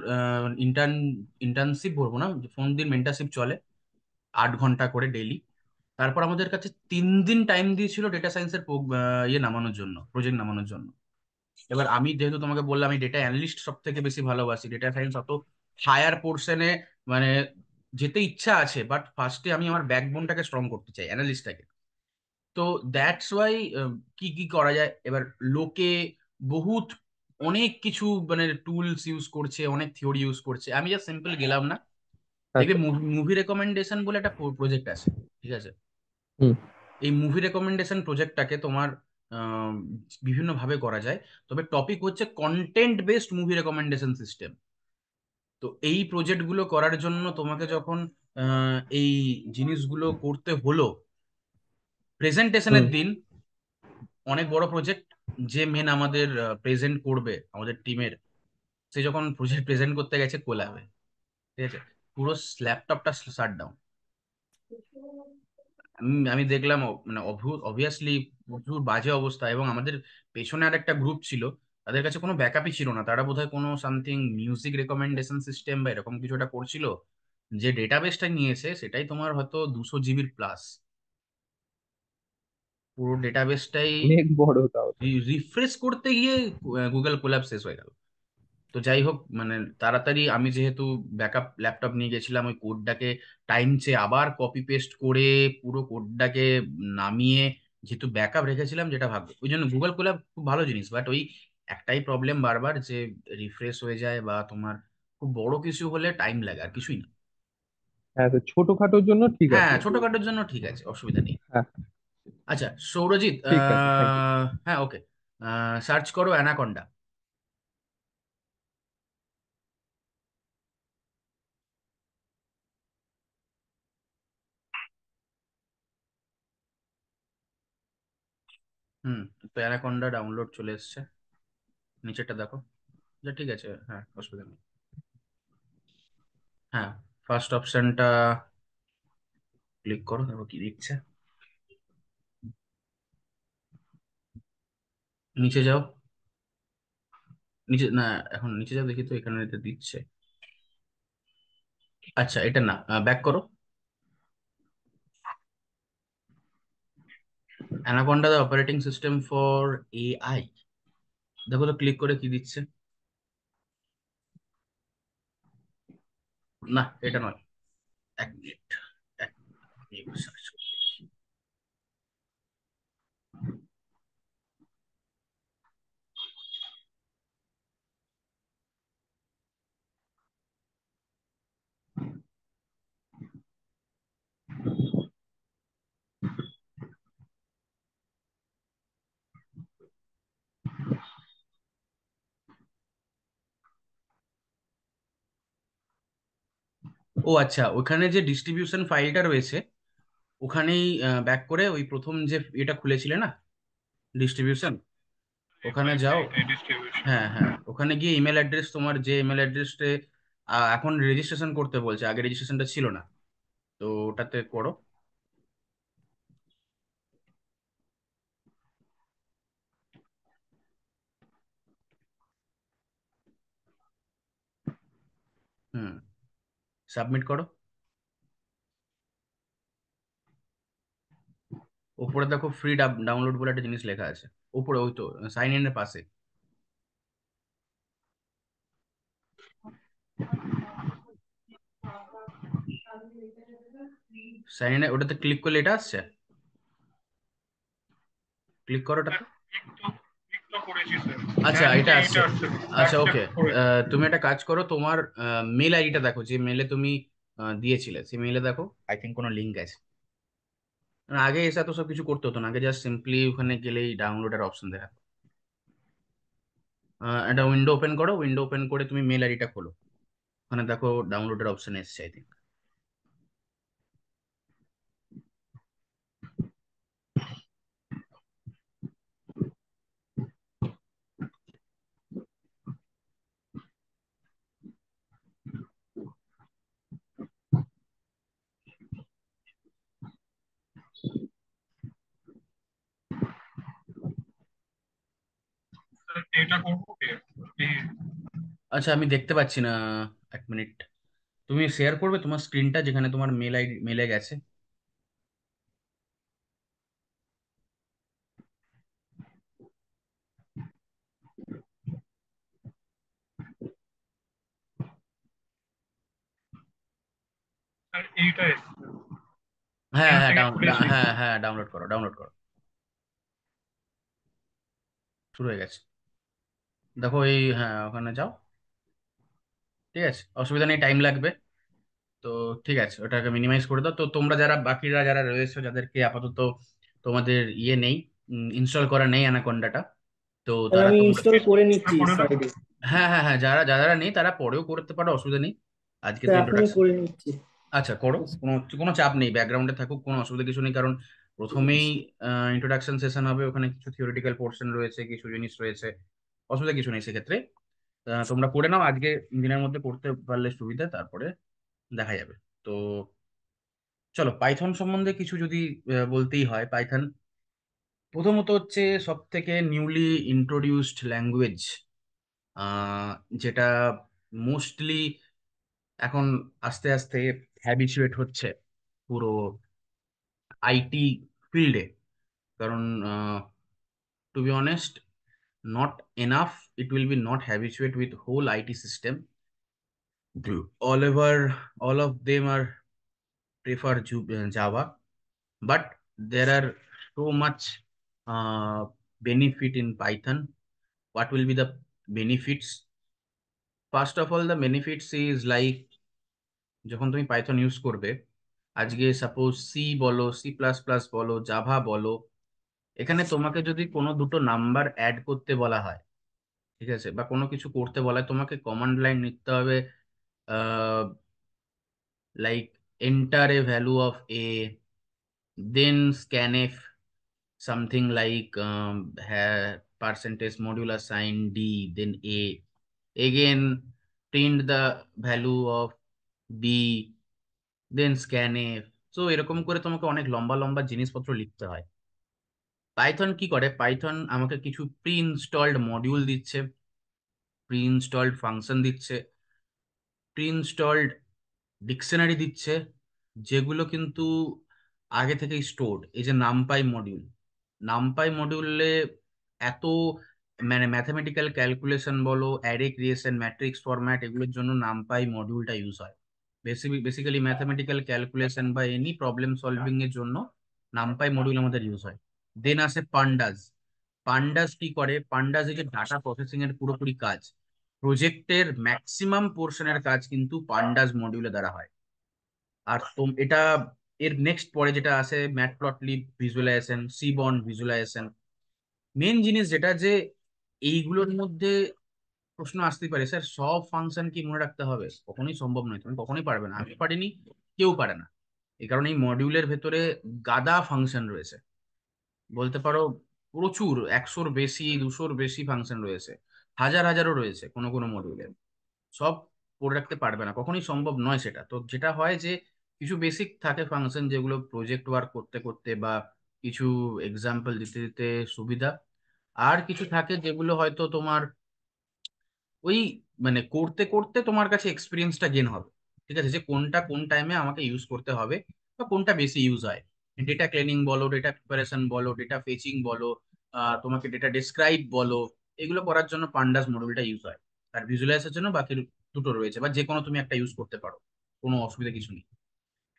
ইন্টার্ন ইন্টার্নশিপ বলবো না ফোর দিন মেন্টারশিপ চলে আট ঘন্টা করে ডেলি তারপর আমাদের কাছে তিন দিন টাইম দিয়েছিল ডেটা সায়েন্সের ইয়ে নামানোর জন্য প্রজেক্ট নামানোর জন্য এবার আমি যেহেতু তোমাকে বললাম আমি ডেটা অ্যানালিস্ট সব থেকে বেশি ভালোবাসি ডেটা সায়েন্স অত হায়ার পোর্শনে মানে যেতে ইচ্ছা আছে বাট ফার্স্টে আমি আমার ব্যাকবোনটাকে স্ট্রং করতে চাই অ্যানালিস্টটাকে তো দ্যাটস ওয়াই কি কি করা যায় এবার লোকে বহুত অনেক কিছু মানে টুলস ইউজ করছে অনেক থিওরি ইউজ করছে আমি যা সিম্পল গেলাম না আচ্ছা। দেখবে মুভি রেকমেন্ডেশন বলে একটা প্রজেক্ট আছে ঠিক আছে এই মুভি রেকমেন্ডেশন প্রজেক্টটাকে তোমার বিভিন্ন ভাবে করা যায় তবে টপিক হচ্ছে content based movie recommendation system তো এই প্রজেক্টগুলো করার জন্য তোমাকে যখন এই জিনিসগুলো করতে হলো প্রেজেন্টেশনের দিন অনেক বড় প্রজেক্ট যে মেন আমাদের প্রেজেন্ট করবে আমাদের টিমের সে যখন প্রজেক্ট প্রেজেন্ট করতে গেছে কোলাবে ঠিক আছে পুরো ল্যাপটপটা শাট ডাউন আমি দেখলাম মানে অবভিয়াসলি প্রচুর বাজে অবস্থা এবং আমাদের পেছনে আর একটা গ্রুপ ছিল তাদের কাছে কোনো ব্যাকআপই ছিল না তারা বোধহয় কোনো সামথিং মিউজিক রেকমেন্ডেশন সিস্টেম বা এরকম কিছু একটা করছিল যে ডেটাবেসটা নিয়েছে সেটাই তোমার হয়তো দুশো জিবির প্লাস পুরো ডেটাবেসটাই রিফ্রেশ করতে গিয়ে গুগল শেষ হয়ে গেল তো যাই হোক মানে তাড়াতাড়ি আমি যেহেতু ব্যাকআপ ল্যাপটপ নিয়ে গেছিলাম ওই কোডটাকে টাইম চেয়ে আবার কপি পেস্ট করে পুরো কোডটাকে নামিয়ে যেহেতু ব্যাকআপ রেখেছিলাম যেটা ভাগ্য ওই জন্য গুগল কোলাব খুব ভালো জিনিস বাট ওই একটাই প্রবলেম বারবার যে রিফ্রেশ হয়ে যায় বা তোমার খুব বড় কিছু হলে টাইম লাগে আর কিছুই না হ্যাঁ তো ছোটখাটোর জন্য ঠিক হ্যাঁ, আছে হ্যাঁ ছোটখাটোর জন্য ঠিক আছে অসুবিধা নেই হ্যাঁ আচ্ছা সৌরজিৎ ঠিক আছে, হ্যাঁ ওকে সার্চ করো অ্যানাকন্ডা হুম প্যারাকন্ডা ডাউনলোড চলে এসছে নিচেরটা দেখো যে আচ্ছা, ঠিক আছে হ্যাঁ অসুবিধা নেই হ্যাঁ ফার্স্ট অপশনটা ক্লিক করো দেখো কি দিচ্ছে নিচে যাও নিচে না এখন নিচে যাও দেখি তো এখানে দিচ্ছে আচ্ছা এটা না ব্যাক করো Anaconda the operating system for AI দেখো তো ক্লিক করে কি দিচ্ছে না এটা নয় এক মিনিট এক মিনিট ও আচ্ছা ওখানে যে ডিস্ট্রিবিউশন ফাইলটা রয়েছে ওখানেই ব্যাক করে ওই প্রথম যে এটা খুলেছিলে না ডিস্ট্রিবিউশন ওখানে যাও হ্যাঁ হ্যাঁ ওখানে গিয়ে ইমেল অ্যাড্রেস তোমার যে ইমেল অ্যাড্রেসে এখন রেজিস্ট্রেশন করতে বলছে আগে রেজিস্ট্রেশনটা ছিল না তো ওটাতে করো হুম সাবমিট করো ওপরে দেখো ফ্রি ডাউনলোড বলে একটা জিনিস লেখা আছে ওপরে ওই তো সাইন ইন এর পাশে সাইন ইন ওটাতে ক্লিক করলে এটা আসছে ক্লিক করো ওটা আচ্ছা এটা আসছে আচ্ছা ওকে তুমি একটা কাজ করো তোমার মেল আইডিটা দেখো যে মেলে তুমি দিয়েছিলে সেই মেলে দেখো আই থিঙ্ক কোনো লিঙ্ক আছে মানে আগে এসে তো সব কিছু করতে হতো না আগে জাস্ট সিম্পলি ওখানে গেলেই ডাউনলোডের অপশন দেখা একটা উইন্ডো ওপেন করো উইন্ডো ওপেন করে তুমি মেল আইডিটা খোলো ওখানে দেখো ডাউনলোডের অপশন এসছে আই থিঙ্ক এটা করবো আচ্ছা আমি দেখতে পাচ্ছি না এক মিনিট তুমি শেয়ার করবে তোমার স্ক্রিনটা যেখানে তোমার মেল আইডি মেলে গেছে হ্যাঁ হ্যাঁ, হ্যাঁ হ্যাঁ হ্যাঁ হ্যাঁ ডাউনলোড করো ডাউনলোড করো শুরু হয়ে গেছে দেখো এই হ্যাঁ ওখানে যাও ঠিক আছে অসুবিধা নেই টাইম লাগবে তো ঠিক আছে ওটাকে মিনিমাইজ করে দাও তো তোমরা যারা বাকিরা যারা রয়েছে যাদেরকে আপাতত তোমাদের ইয়ে নেই ইনস্টল করা নেই অ্যানাকোন্ডাটা তো মানে তারা আমি ইনস্টল করে নিচ্ছি হ্যাঁ হ্যাঁ, হ্যাঁ হ্যাঁ হ্যাঁ যারা যারা নেই তারা পরেও করতে পারো অসুবিধা নেই আজকে তো ইন্ট্রোডাকশন করে নিচ্ছি আচ্ছা করো কোনো কোনো চাপ নেই ব্যাকগ্রাউন্ডে থাকুক কোনো অসুবিধা কিছু নেই কারণ প্রথমেই ইন্ট্রোডাকশন সেশন হবে ওখানে কিছু থিওরিটিক্যাল পোর্শন রয়েছে কিছু জিনিস রয়েছে অসুবিধা কিছু নেই সেক্ষেত্রে তোমরা করে নাও আজকে দিনের মধ্যে করতে পারলে সুবিধা তারপরে দেখা যাবে তো চলো পাইথন সম্বন্ধে কিছু যদি বলতেই হয় পাইথন প্রথমত হচ্ছে সব থেকে নিউলি ইন্ট্রোডিউসড ল্যাঙ্গুয়েজ যেটা মোস্টলি এখন আস্তে আস্তে হ্যাবিচুয়েট হচ্ছে পুরো আইটি ফিল্ডে কারণ to be honest not enough. It will be not habituate with whole IT system. All over, all of them are prefer Java, but there are so much uh, benefit in Python. What will be the benefits? First of all, the benefits is like যখন তুমি Python use করবে আজকে suppose C বলো C plus plus বলো Java বলো এখানে তোমাকে যদি কোনো দুটো নাম্বার অ্যাড করতে বলা হয় ঠিক আছে বা কোনো কিছু করতে বলা হয় তোমাকে কমান্ড লাইন লিখতে হবে like enter a value of a then scanf something like হ্যাঁ percentage modular sign D then A again print the value of B then scan F. এরকম করে তোমাকে অনেক লম্বা লম্বা জিনিসপত্র লিখতে হয় পাইথন কি করে পাইথন আমাকে কিছু প্রি ইনস্টলড মডিউল দিচ্ছে প্রি ইনস্টলড ফাংশন দিচ্ছে প্রি ইনস্টলড ডিকশনারি দিচ্ছে যেগুলো কিন্তু আগে থেকেই স্টোর্ড এই যে নামপাই মডিউল নামপাই মডিউলে এত মানে ম্যাথামেটিক্যাল ক্যালকুলেশন বলো অ্যারে ক্রিয়েশন ম্যাট্রিক্স ফরম্যাট এগুলোর জন্য নামপাই মডিউলটা ইউজ হয় বেসিক্যালি ম্যাথামেটিক্যাল ক্যালকুলেশন বা এনি প্রবলেম সলভিং এর জন্য নামপাই মডিউল আমাদের ইউজ হয় দেন আসে পান্ডাস পান্ডাস কি করে পান্ডাস এই যে ডাটা প্রসেসিং এর পুরোপুরি কাজ প্রজেক্টের ম্যাক্সিমাম পোর্শনের কাজ কিন্তু পান্ডাস মডিউলে দ্বারা হয় আর তোম এটা এর নেক্সট পরে যেটা আছে Matplotlib visualization Seaborn visualization main জিনিস যেটা যে এইগুলোর মধ্যে প্রশ্ন আসতে পারে স্যার সব ফাংশন কি মনে রাখতে হবে কখনোই সম্ভব নয় তুমি কখনোই পারবে না আমি পারিনি কেউ পারে না এই কারণে এই মডিউলের ভেতরে গাদা ফাংশন রয়েছে বলতে পারো প্রচুর একশোর বেশি দুশোর বেশি ফাংশন রয়েছে হাজার হাজারও রয়েছে কোনো কোনো মডিউলের সব পড়ে রাখতে পারবে না কখনোই সম্ভব নয় সেটা তো যেটা হয় যে কিছু বেসিক থাকে ফাংশন যেগুলো প্রজেক্ট ওয়ার্ক করতে করতে বা কিছু এক্সাম্পল দিতে দিতে সুবিধা আর কিছু থাকে যেগুলো হয়তো তোমার ওই মানে করতে করতে তোমার কাছে এক্সপিরিয়েন্সটা গেন হবে ঠিক আছে যে কোনটা কোন টাইমে আমাকে ইউজ করতে হবে বা কোনটা বেশি ইউজ হয় ডেটা ক্লিনিং বলো ডেটা প্রিপারেশন বলো ডেটা ফেচিং বলো তোমাকে ডেটা ডিসক্রাইব বলো এগুলো করার জন্য পান্ডাস মডেলটা ইউজ হয় আর জন্য বাকি দুটো রয়েছে বা যে কোনো তুমি একটা ইউজ করতে পারো কোনো অসুবিধা কিছু নেই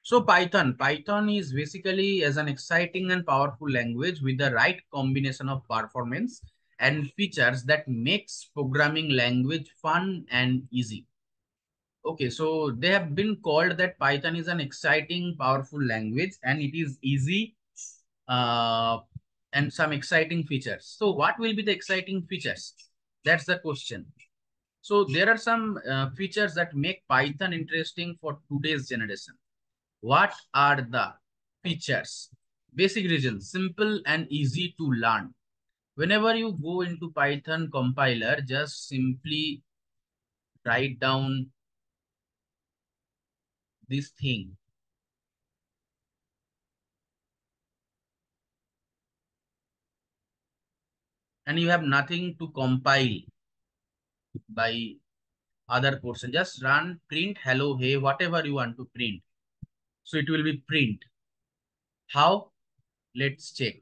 so Python Python is basically as an exciting and powerful language with the right combination of performance and features that makes programming language fun and easy Okay, so they have been called that Python is an exciting, powerful language and it is easy uh, and some exciting features. So what will be the exciting features? That's the question. So there are some uh, features that make Python interesting for today's generation. What are the features? Basic reason, simple and easy to learn. Whenever you go into Python compiler, just simply write down this thing. And you have nothing to compile by other portion. Just run print hello, hey, whatever you want to print. So it will be print. How? Let's check.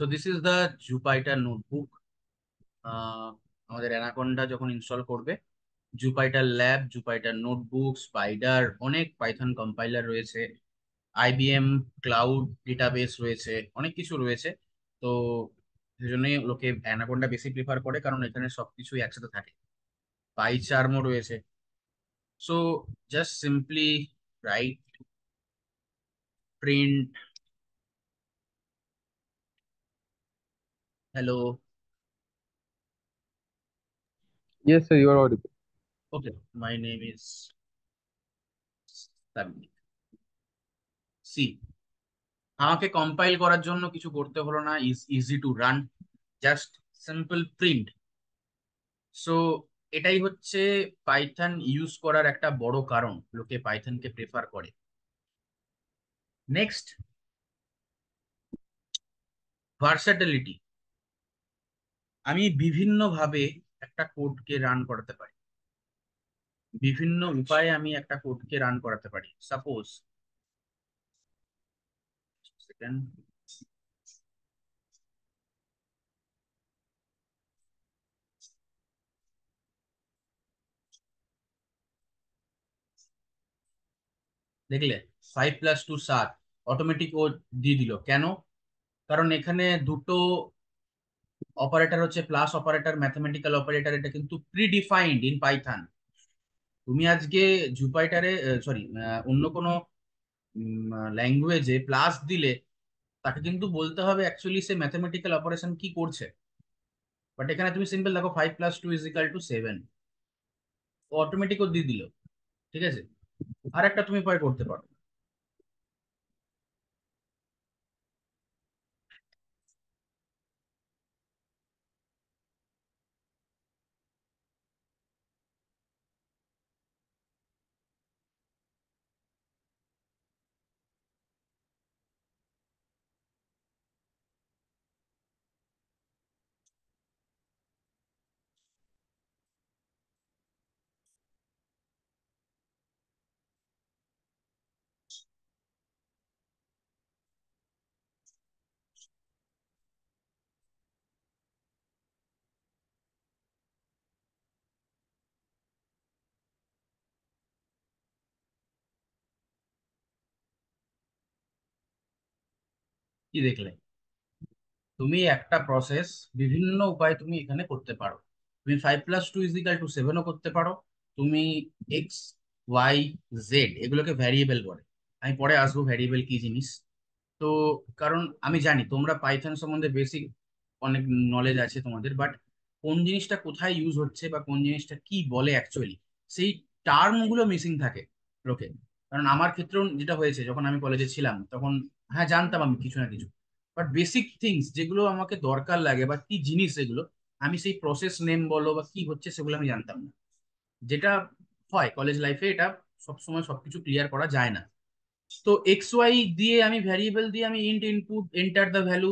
So this is the Jupyter notebook আমাদের Anaconda যখন install করবে Jupyter lab Jupyter notebook Spyder অনেক Python compiler রয়েছে IBM cloud database রয়েছে অনেক কিছু রয়েছে তো সেজন্যই লোকে অ্যানাকোন্ডা বেশি প্রিফার করে কারণ এখানে সবকিছুই একসাথে থাকে চার্মও রয়েছে so just simply write print hello Yes, sir, you are audible. okay my name is Sabik C আমাকে কম্পাইল করার জন্য কিছু করতে হলো না is easy to run just simple print so এটাই হচ্ছে পাইথন ইউজ করার একটা বড় কারণ লোকে পাইথনকে প্রেফার করে নেক্সট ভার্সাটিলিটি আমি বিভিন্নভাবে একটা কোডকে রান করাতে পারি বিভিন্ন আচ্ছা। উপায়ে আমি একটা কোডকে রান করাতে পারি সাপোজ দেখলে ফাইভ প্লাস টু সাত অটোমেটিক ও দিয়ে দিল কেন কারণ এখানে দুটো অপারেটর হচ্ছে প্লাস অপারেটর ম্যাথমেটিক্যাল অপারেটর এটা কিন্তু প্রিডিফাইন্ড ইন পাইথন তুমি আজকে জুপাইটারে সরি অন্য কোনো ল্যাঙ্গুয়েজে প্লাস দিলে তাকে কিন্তু বলতে হবে অ্যাকচুয়ালি সে ম্যাথমেটিক্যাল অপারেশন কি করছে বাট এখানে তুমি সিম্পল দেখো five plus two is equal to seven অটোমেটিকও দিয়ে দিল ঠিক আছে আর একটা তুমি উপায় করতে পারো কি দেখলে তুমি একটা প্রসেস বিভিন্ন উপায়ে তুমি এখানে করতে পারো তুমি five plus two is equal to সেভেনও করতে পারো তুমি এক্স ওয়াই জেড এগুলোকে ভ্যারিয়েবল বলে আমি পরে আসবো ভ্যারিয়েবল কি জিনিস তো কারণ আমি জানি তোমরা পাইথন সম্বন্ধে বেসিক অনেক নলেজ আছে তোমাদের বাট কোন জিনিসটা কোথায় ইউজ হচ্ছে বা কোন জিনিসটা কি বলে অ্যাকচুয়ালি সেই টার্মগুলো মিসিং থাকে লোকে কারণ আমার ক্ষেত্রেও যেটা হয়েছে যখন আমি কলেজে ছিলাম তখন হ্যাঁ জানতাম আমি কিছু না কিছু বাট বেসিক থিংস যেগুলো আমাকে দরকার লাগে বা কি জিনিস এগুলো আমি সেই প্রসেস নেম বলো বা কি হচ্ছে সেগুলো আমি জানতাম না যেটা হয় কলেজ লাইফে এটা সবসময় সবকিছু ক্লিয়ার করা যায় না তো এক্স ওয়াই দিয়ে আমি ভ্যারিয়েবল দিয়ে আমি int input enter the value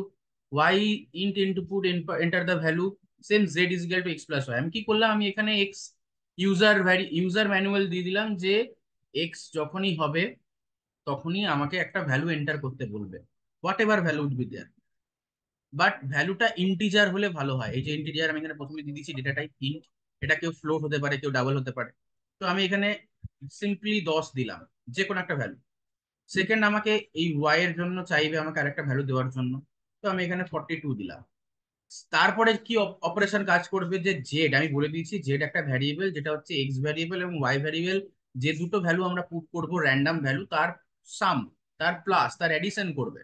Y int input enter the value same Z is equal to X plus Y আমি কি করলাম আমি এখানে এক্স ইউজার ভ্যারি ইউজার ম্যানুয়াল দিয়ে দিলাম যে এক্স যখনই হবে তখনই আমাকে একটা ভ্যালু এন্টার করতে বলবে whatever value would be there but ভ্যালুটা ইন্টিজার হলে ভালো হয় এই যে ইন্টিজার আমি এখানে প্রথমে দিয়ে দিচ্ছি ডেটা টাইপ ইন্ট এটা কেউ ফ্লোট হতে পারে কেউ ডাবল হতে পারে তো আমি এখানে সিম্পলি দশ দিলাম যে কোনো একটা ভ্যালু সেকেন্ড আমাকে এই ওয়াই এর জন্য চাইবে আমাকে আরেকটা ভ্যালু দেওয়ার জন্য তো আমি এখানে ফর্টি টু দিলাম তারপরে কি অপারেশন কাজ করবে যে জেড আমি বলে দিয়েছি জেড একটা ভ্যারিয়েবল যেটা হচ্ছে এক্স ভ্যারিয়েবল এবং ওয়াই ভ্যারিয়েবল যে দুটো ভ্যালু আমরা পুট করবো র্যান্ডাম ভ্যালু তার সাম তার প্লাস তার অ্যাডিশন করবে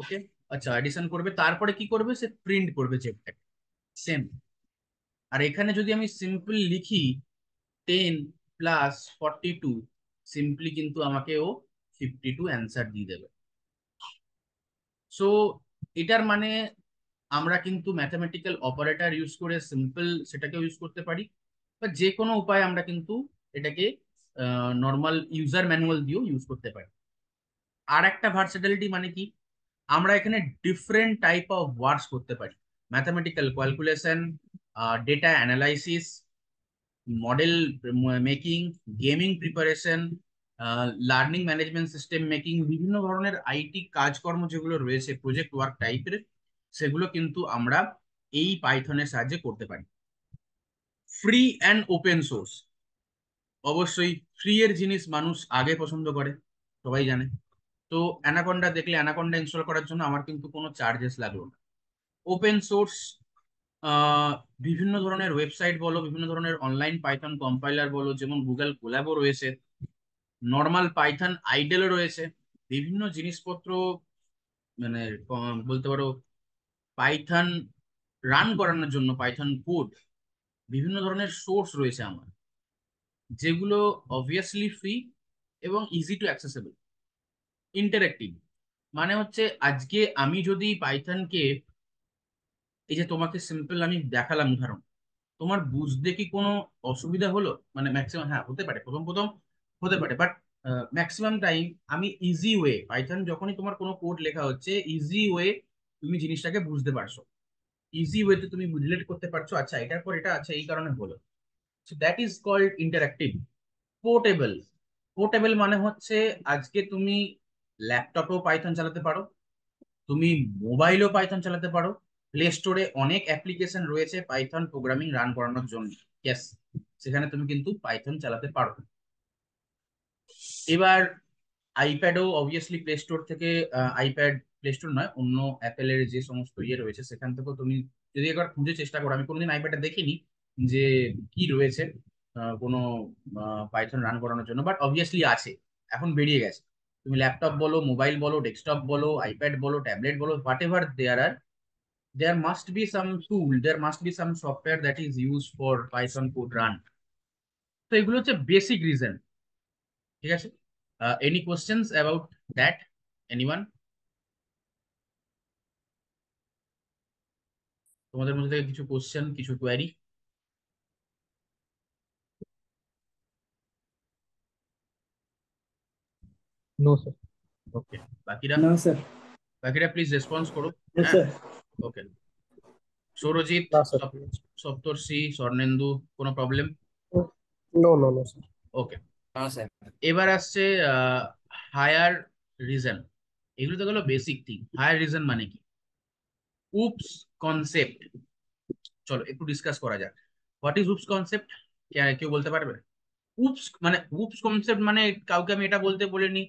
ওকে আচ্ছা অ্যাডিশন করবে তারপরে কি করবে সে প্রিন্ট করবে চেকটাকে সেম আর এখানে যদি আমি সিম্পল লিখি ten plus forty two simply কিন্তু আমাকে ও ফিফটি টু অ্যান্সার দিয়ে দেবে সো এটার মানে আমরা কিন্তু ম্যাথামেটিক্যাল অপারেটর ইউজ করে সিম্পল সেটাকেও ইউজ করতে পারি বা যে কোনো উপায়ে আমরা কিন্তু এটাকে নর্মাল ইউজার ম্যানুয়াল দিয়েও ইউজ করতে পারি আর একটা ভার্সেটালিটি মানে কি আমরা এখানে ডিফারেন্ট টাইপ অফ ওয়ার্কস করতে পারি mathematical calculation data analysis model making gaming preparation learning management system making বিভিন্ন ধরনের আইটি কাজকর্ম যেগুলো রয়েছে প্রজেক্ট ওয়ার্ক টাইপের সেগুলো কিন্তু আমরা এই পাইথনের সাহায্যে করতে পারি ফ্রি অ্যান্ড ওপেন সোর্স অবশ্যই ফ্রি এর জিনিস মানুষ আগে পছন্দ করে সবাই জানে তো অ্যানাকন্ডা দেখলে অ্যানাকন্ডা ইনস্টল করার জন্য আমার কিন্তু কোনো চার্জেস লাগলো না ওপেন সোর্স বিভিন্ন ধরনের ওয়েবসাইট বলো বিভিন্ন ধরনের অনলাইন পাইথন কম্পাইলার বলো যেমন গুগল কোলাবো রয়েছে নর্মাল পাইথন আইডেল রয়েছে বিভিন্ন জিনিসপত্র মানে বলতে পারো পাইথন রান করানোর জন্য পাইথন কোড বিভিন্ন ধরনের সোর্স রয়েছে আমার যেগুলো অবভিয়াসলি ফ্রি এবং ইজি টু অ্যাক্সেসেবল ইন্টারেক্টিভ মানে হচ্ছে আজকে আমি যদি পাইথনকে এই যে তোমাকে সিম্পল আমি দেখালাম উদাহরণ তোমার বুঝতে কি কোনো অসুবিধা হলো মানে ম্যাক্সিমাম হ্যাঁ হতে পারে প্রথম প্রথম হতে পারে বাট ম্যাক্সিমাম টাইম আমি ইজি ওয়ে পাইথন যখনই তোমার কোনো কোড লেখা হচ্ছে ইজি ওয়ে তুমি জিনিসটাকে বুঝতে পারছো ইজি ওয়েতে তুমি রিলেট করতে পারছো আচ্ছা এটার পর এটা আচ্ছা এই কারণে হলো so that is called interactive portable portable মানে হচ্ছে আজকে তুমি ল্যাপটপেও পাইথন চালাতে পারো তুমি মোবাইলেও পাইথন চালাতে পারো প্লে স্টোরে অনেক অ্যাপ্লিকেশন রয়েছে পাইথন প্রোগ্রামিং রান করানোর জন্য ইয়েস সেখানে তুমি কিন্তু পাইথন চালাতে পারো এবার আইপ্যাডও অবভিয়াসলি প্লে স্টোর থেকে আইপ্যাড প্লে স্টোর নয় অন্য অ্যাপেলের যে সমস্ত ইয়ে রয়েছে সেখান থেকেও তুমি যদি একবার খুঁজে চেষ্টা করো আমি কোনোদিন আইপ্যাডটা দেখিনি যে কি রয়েছে কোনো পাইথন রান করানোর জন্য বাট অবভিয়াসলি আছে এখন বেরিয়ে গেছে তুমি ল্যাপটপ বলো মোবাইল বলো ডেস্কটপ বলো আইপ্যাড বলো ট্যাবলেট বলো whatever there are there must be some tool, there must be some software that is use for Python code run. তো এগুলো হচ্ছে বেসিক রিজন ঠিক আছে any questions about that one তোমাদের মধ্যে থেকে কিছু কোশ্চেন কিছু কোয়ারি নো স্যার ওকে বাকিরা না স্যার বাকিরা প্লিজ রেসপন্স করো স্যার ওকে সৌরজিৎ সপ্তর্ষি স্বর্ণেন্দু কোনো problem no no no sir okay এবার আসছে হায়ার রিজন এগুলো তো গেল বেসিক থিং হায়ার রিজন মানে কি উপস কনসেপ্ট চলো একটু ডিসকাস করা যাক হোয়াট ইজ উপস কনসেপ্ট কেউ বলতে পারবে উপস মানে উপস কনসেপ্ট মানে কাউকে আমি এটা বলতে বলিনি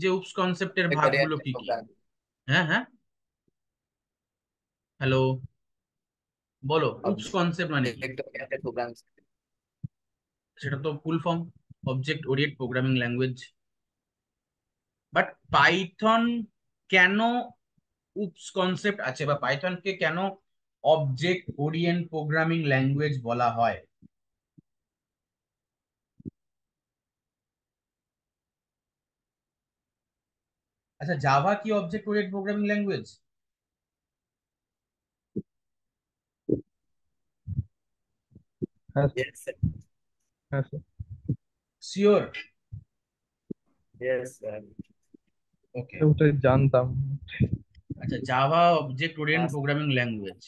যে উপস কনসেপ্টের ভাগগুলো কি কি হ্যাঁ হ্যাঁ হ্যালো বলো উপস কনসেপ্ট মানে সেটা তো full form object orient programming language but Python কেন উপস কনসেপ্ট আছে বা পাইথনকে কেন অবজেক্ট ওরিয়েন্ট প্রোগ্রামিং ল্যাঙ্গুয়েজ বলা হয় আচ্ছা জাভা কি object oriented programming language sure okay জানতাম আচ্ছা Java object oriented programming language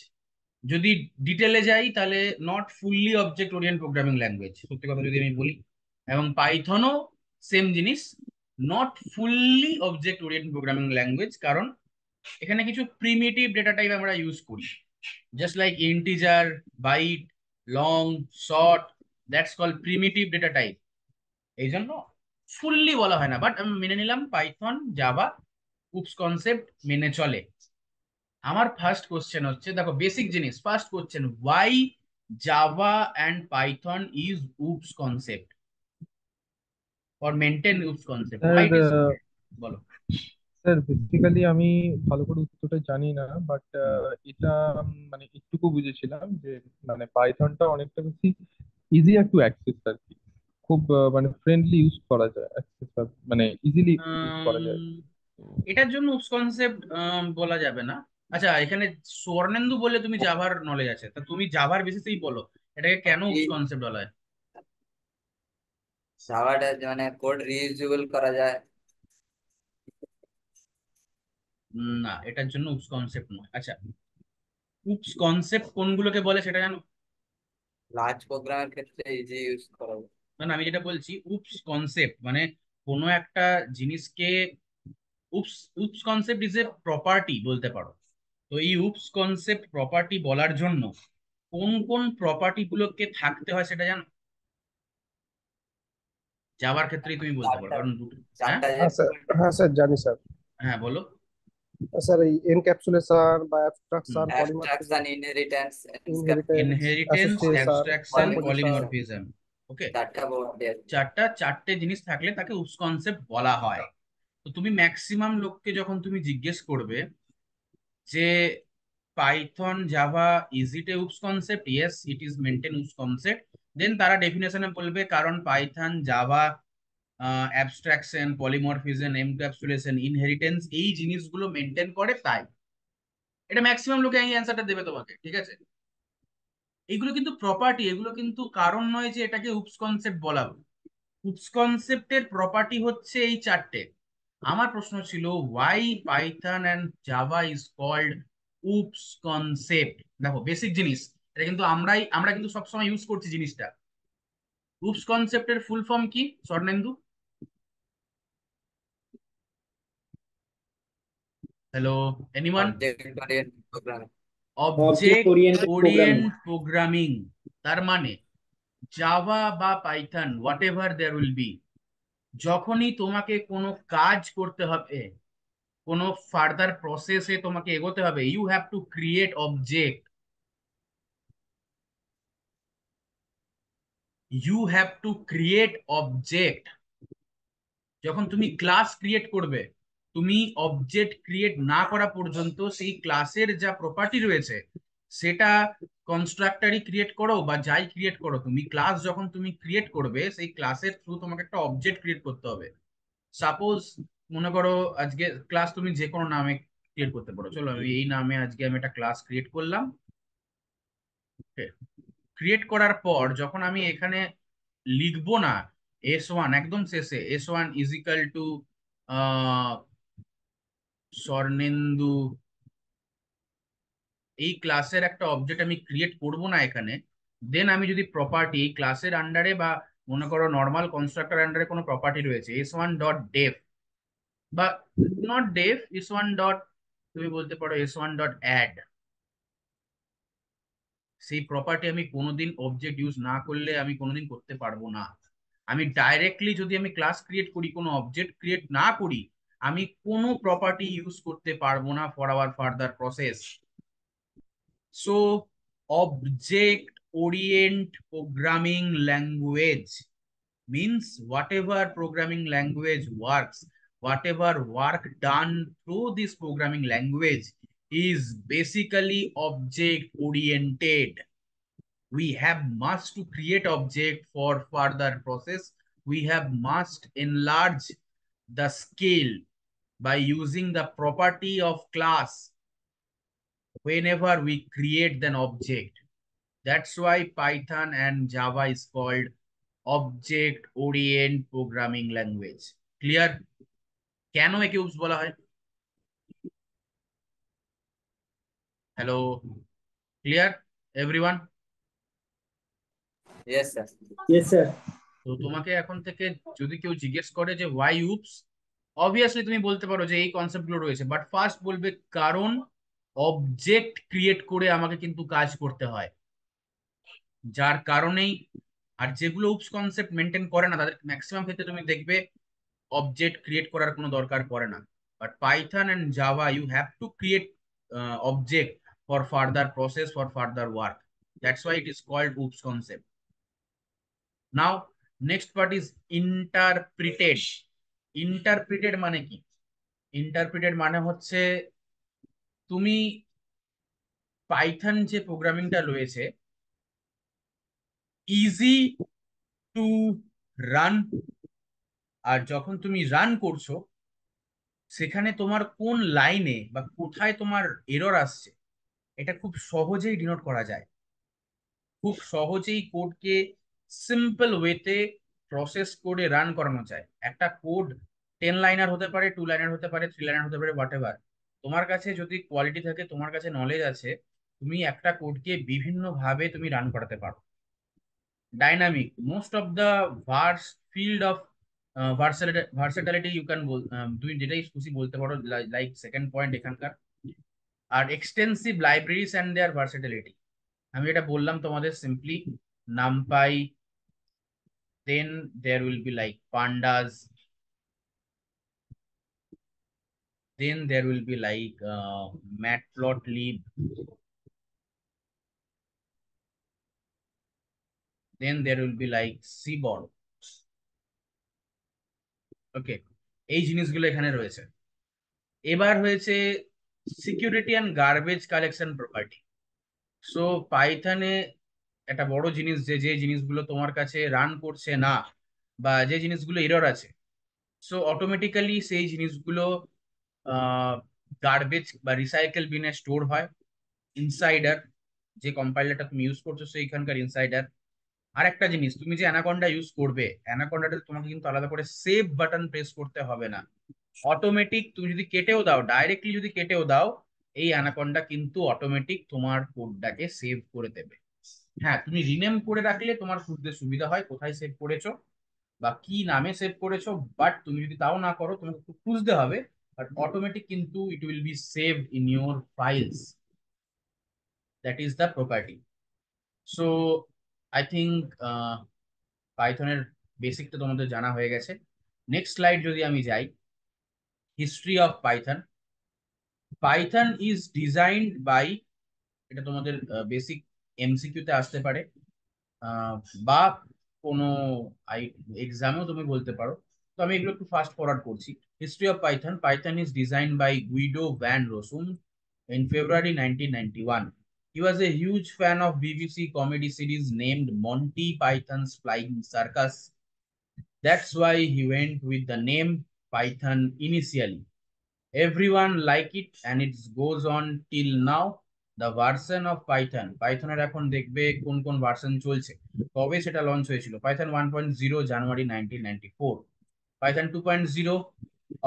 যদি ডিটেলে যাই তাহলে not fully object oriented programming language সত্যি কথা যদি আমি বলি এবং পাইথনও সেম জিনিস not fully object oriented programming language কারণ এখানে কিছু প্রিমিটিভ ডেটা টাইপ আমরা ইউজ করি just like integer byte long short that's call primitive data type এই জন্য ফুললি বলা হয় না বাট আমি মেনে নিলাম পাইথন জাভা উপস কনসেপ্ট মেনে চলে আমার ফার্স্ট কোশ্চেন হচ্ছে দেখো বেসিক জিনিস first question why Java and Python is OOPs concept or maintain its concept? Why it is বলো স্যার বেসিক্যালি আমি ভালো করে উত্তরটা জানি না বাট uh, এটা মানে একটুকু বুঝেছিলাম যে মানে পাইথনটা অনেকটা বেশি ইজিয়ার টু অ্যাক্সেস আর কি খুব মানে ফ্রেন্ডলি ইউজ করা যায় অ্যাক্সেস মানে ইজিলি ইউজ করা যায় এটার জন্য উপস কনসেপ্ট বলা যাবে না আচ্ছা এখানে স্বর্ণেন্দু বলে তুমি জাভার নলেজ আছে তা তুমি জাভার বেসিসেই বলো এটাকে কেন উপস কনসেপ্ট বলা হয় জাভাটা মানে কোড রিইউজেবল করা যায় না এটার জন্য উপস কনসেপ্ট নয় আচ্ছা উপস কনসেপ্ট কোনগুলোকে বলে সেটা জানো লার্জ প্রোগ্রামের ক্ষেত্রে ইজি ইউজ করা না আমি যেটা বলছি উপস কনসেপ্ট মানে কোন একটা জিনিসকে OOPs OOPs concept is a property বলতে পারো তো এই উপস কনসেপ্ট প্রপার্টি বলার জন্য কোন কোন প্রপার্টি গুলোকে থাকতে হয় সেটা জানো যাওয়ার ক্ষেত্রেই তুমি বলতে পারো কারণ দুটো হ্যাঁ? হ্যাঁ, হ্যাঁ স্যার জানি স্যার হ্যাঁ বলো স্যার এই এনক্যাপসুলেশন বা abstraction polymorphism inheritance inheritance abstraction polymorphism okay চারটা চারটে জিনিস থাকলে তাকে উস কনসেপ্ট বলা হয় তো তুমি ম্যাক্সিমাম লোককে যখন তুমি জিজ্ঞেস করবে যে Python Java is it a OOPs concept yes it is maintain OOPs concept then তারা ডেফিনেশনে বলবে কারণ Python Java abstraction polymorphism encapsulation inheritance এই জিনিসগুলো মেনটেন করে তাই এটা ম্যাক্সিমাম লোকে এই অ্যান্সারটা দেবে তোমাকে ঠিক আছে এগুলো কিন্তু প্রপার্টি এগুলো কিন্তু কারণ নয় যে এটাকে উপস কনসেপ্ট বলা উপস কনসেপ্টের প্রপার্টি হচ্ছে এই চারটে আমার প্রশ্ন ছিল why Python and Java is called OOPs concept দেখো বেসিক জিনিস এটা কিন্তু আমরাই আমরা কিন্তু সবসময় ইউজ করছি জিনিসটা প্রুফস কনসেপ্টের ফুল ফর্ম কি Swarnendu hello anyone object orient programming তার মানে জাভা বা Python whatever there will be যখনই তোমাকে কোনো কাজ করতে হবে কোনো ফার্দার প্রসেসে তোমাকে এগোতে হবে you have to create object you have to create object যখন তুমি ক্লাস ক্রিয়েট করবে তুমি অবজেক্ট ক্রিয়েট না করা পর্যন্ত সেই ক্লাসের যা প্রপার্টি রয়েছে সেটা কনস্ট্রাক্টারই ক্রিয়েট করো বা যাই ক্রিয়েট করো তুমি ক্লাস যখন তুমি ক্রিয়েট করবে সেই ক্লাসের থ্রু তোমাকে একটা অবজেক্ট ক্রিয়েট করতে হবে সাপোজ মনে করো আজকে ক্লাস তুমি যে কোনো নামে ক্রিয়েট করতে পারো চলো আমি এই নামে আজকে আমি একটা ক্লাস ক্রিয়েট করলাম ক্রিয়েট করার পর যখন আমি এখানে লিখব না এস ওয়ান একদম শেষে S one is equal to Swarnendu এই ক্লাসের একটা অবজেক্ট আমি ক্রিয়েট করব না এখানে দেন আমি যদি প্রপার্টি এই ক্লাসের আন্ডারে বা মনে করো নর্মাল কনস্ট্রাক্টর আন্ডারে কোনো প্রপার্টি রয়েছে এস ওয়ান ডট ডেফ বা not def S one dot তুমি বলতে পারো এস ওয়ান ডট অ্যাড সেই প্রপার্টি আমি কোনোদিন অবজেক্ট ইউজ না করলে আমি কোনোদিন করতে পারবো না আমি ডাইরেক্টলি যদি আমি ক্লাস ক্রিয়েট করি কোনো অবজেক্ট ক্রিয়েট না করি আমি কোনো প্রপার্টি ইউজ করতে পারবো না for our further process so object orient programming language ever programming language works whatever work done through this programming language is basically object oriented. We have must to create object for further process. We have must enlarge the scale by using the property of class whenever we create an object. That's why Python and Java is called object oriented programming language. Clear? Can we OOPs bola hai? Hello. Clear, everyone? Yes, sir. Yes, sir. তো তোমাকে এখন থেকে যদি কেউ জিজ্ঞেস করে যে Y উপস obviously তুমি বলতে পারো যে এই কনসেপ্টগুলো রয়েছে বাট ফার্স্ট বলবে কারণ অবজেক্ট ক্রিয়েট করে আমাকে কিন্তু কাজ করতে হয় যার কারণেই আর যেগুলো উপস কনসেপ্ট মেনটেন করে না তাদের ম্যাক্সিমাম ক্ষেত্রে তুমি দেখবে অবজেক্ট ক্রিয়েট করার কোনো দরকার পড়ে না but Python and Java you have to create object for further process, for further work. That's why it is called OOPS concept. Now, next part is interpreted. Interpreted মানে কি? Interpreted মানে হচ্ছে তুমি পাইথন যে প্রোগ্রামিংটা রয়েছে ইজি টু রান আর যখন তুমি run করছো সেখানে তোমার কোন লাইনে বা কোথায় তোমার এরর আসছে এটা খুব সহজেই ডিনোট করা যায় খুব সহজেই কোডকে সিম্পল ওয়েতে প্রসেস করে রান করানো যায় একটা কোড টেন লাইনার হতে পারে টু লাইনার হতে পারে থ্রি লাইনার হতে পারে হোয়াট এভার তোমার কাছে যদি কোয়ালিটি থাকে তোমার কাছে নলেজ আছে তুমি একটা কোডকে বিভিন্নভাবে তুমি রান করাতে পারো ডাইনামিক মোস্ট অফ দ্য ভার্স field of versatility you can তুমি যেটাই খুশি বলতে পারো লাইক সেকেন্ড পয়েন্ট এখানকার are extensive libraries and their versatility আমি এটা বললাম তোমাদের simply NumPy then there will be like pandas then there will be like uh, matplotlib then there will be like seaborn okay এই জিনিসগুলো এখানে রয়েছে এবার হয়েছে security and garbage collection property so পাইথনে একটা বড় জিনিস যে যে জিনিসগুলো তোমার কাছে রান করছে না বা যে জিনিসগুলো এরর আছে সো অটোমেটিক্যালি সেই জিনিসগুলো গার্বেজ বা রিসাইকেল বিনে স্টোর হয় ইনসাইডার যে কম্পাইলারটা তুমি ইউজ করছো সেইখানকার ইনসাইডার আর একটা জিনিস তুমি যে অ্যানাকন্ডা ইউজ করবে অ্যানাকন্ডাটা তোমাকে কিন্তু আলাদা করে সেভ বাটন প্রেস করতে হবে না অটোমেটিক তুমি যদি কেটেও দাও ডাইরেক্টলি যদি কেটেও দাও এই অ্যানাকন্ডা কিন্তু অটোমেটিক তোমার কোডটাকে সেভ করে দেবে হ্যাঁ তুমি রিনেম করে রাখলে তোমার খুঁজতে সুবিধা হয় কোথায় সেভ করেছো বা কি নামে সেভ করেছো বাট তুমি যদি তাও না করো তোমাকে একটু খুঁজতে হবে বাট অটোমেটিক কিন্তু it will be save in your files that is the property so I think পাইথনের বেসিকটা তোমাদের জানা হয়ে গেছে নেক্সট স্লাইড যদি আমি যাই history of python python is designed by এটা তোমাদের বেসিক এমসিকিউ তে আসতে পারে বা কোনো এক্সামেও তুমি বলতে পারো তো আমি এগুলো একটু ফাস্ট ফরওয়ার্ড করছি history of Python Python is design by Guido van Rossum in February 1991. He was a huge fan of BBC comedy series named Monty Python's Flying Circus. That's why he went with the name Python initially. Everyone like it and it goes on till now. The version of Python python এখন দেখবে কোন কোন version চলছে cholche সেটা launch হয়েছিল Python python 1.0 january 1994 python 2.0 october 2000 two point zero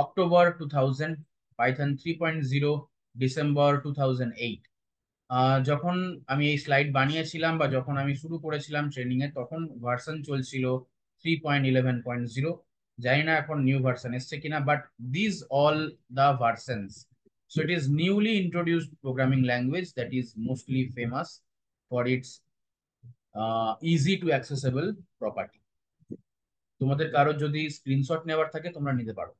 October two thousand Python three point zero December two thousand eight যখন আমি এই স্লাইড বানিয়েছিলাম বা যখন আমি শুরু করেছিলাম ট্রেনিংয়ে তখন ভার্সন চলছিল three point eleven point zero জানি না এখন নিউ ভার্সন এসছে কিনা but these all the versions so it is newly introduced programming language that is mostly famous for its easy to accessible property তোমাদের কারো যদি স্ক্রিনশট নেওয়ার থাকে তোমরা নিতে পারো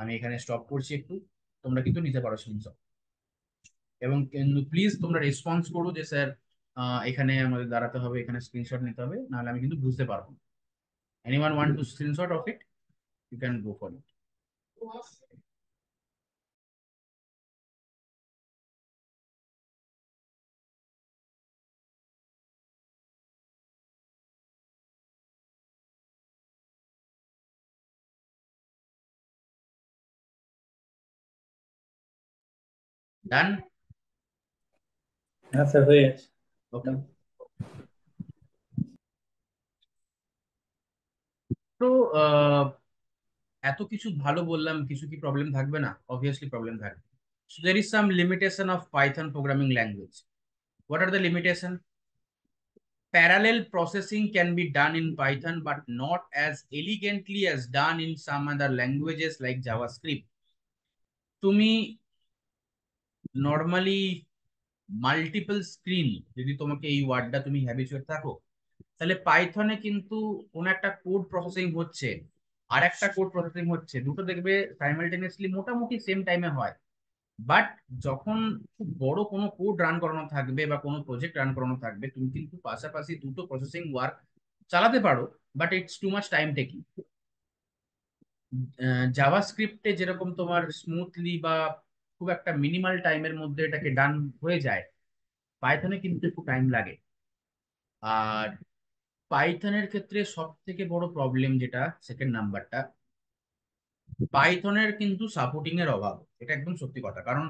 আমি এখানে স্টপ করছি একটু তোমরা কিন্তু নিতে পারো স্ক্রিনশট এবং প্লিজ তোমরা রেসপন্স করো যে স্যার এখানে আমাদের দাঁড়াতে হবে এখানে স্ক্রিনশট নিতে হবে নাহলে আমি কিন্তু বুঝতে পারবো না Anyone want to screenshot of it? You can go for it. Done? That's sir. Yes. Okay. তো এত কিছু ভালো বললাম কিছু কি প্রবলেম থাকবে না অবভিয়াসলি প্রবলেম থাকবে so there is some limitation of Python programming language what are the limitation processing can can be done in but but not as elegantly as done in some other languages like script তুমি normally multiple screen যদি তোমাকে এই ওয়ার্ডটা তুমি habituate থাকো তাহলে পাইথনে কিন্তু কোন একটা কোড প্রসেসিং হচ্ছে আর একটা কোড প্রসেসিং হচ্ছে দুটো দেখবে সাইমালটেনিয়াসলি মোটামুটি সেম টাইমে হয় বাট যখন খুব বড় কোনো কোড রান করানো থাকবে বা কোনো প্রজেক্ট রান করানো থাকবে তুমি কিন্তু পাশাপাশি দুটো প্রসেসিং ওয়ার্ক চালাতে পারো but it's too much time taking জাভাস্ক্রিপ্টে যেরকম তোমার স্মুথলি বা খুব একটা মিনিমাল টাইমের মধ্যে এটাকে ডান হয়ে যায় পাইথনে কিন্তু একটু টাইম লাগে আর পাইথনের ক্ষেত্রে সব থেকে বড় প্রবলেম যেটা সেকেন্ড নাম্বারটা পাইথনের কিন্তু সাপোর্টিং এর অভাব এটা একদম সত্যি কথা কারণ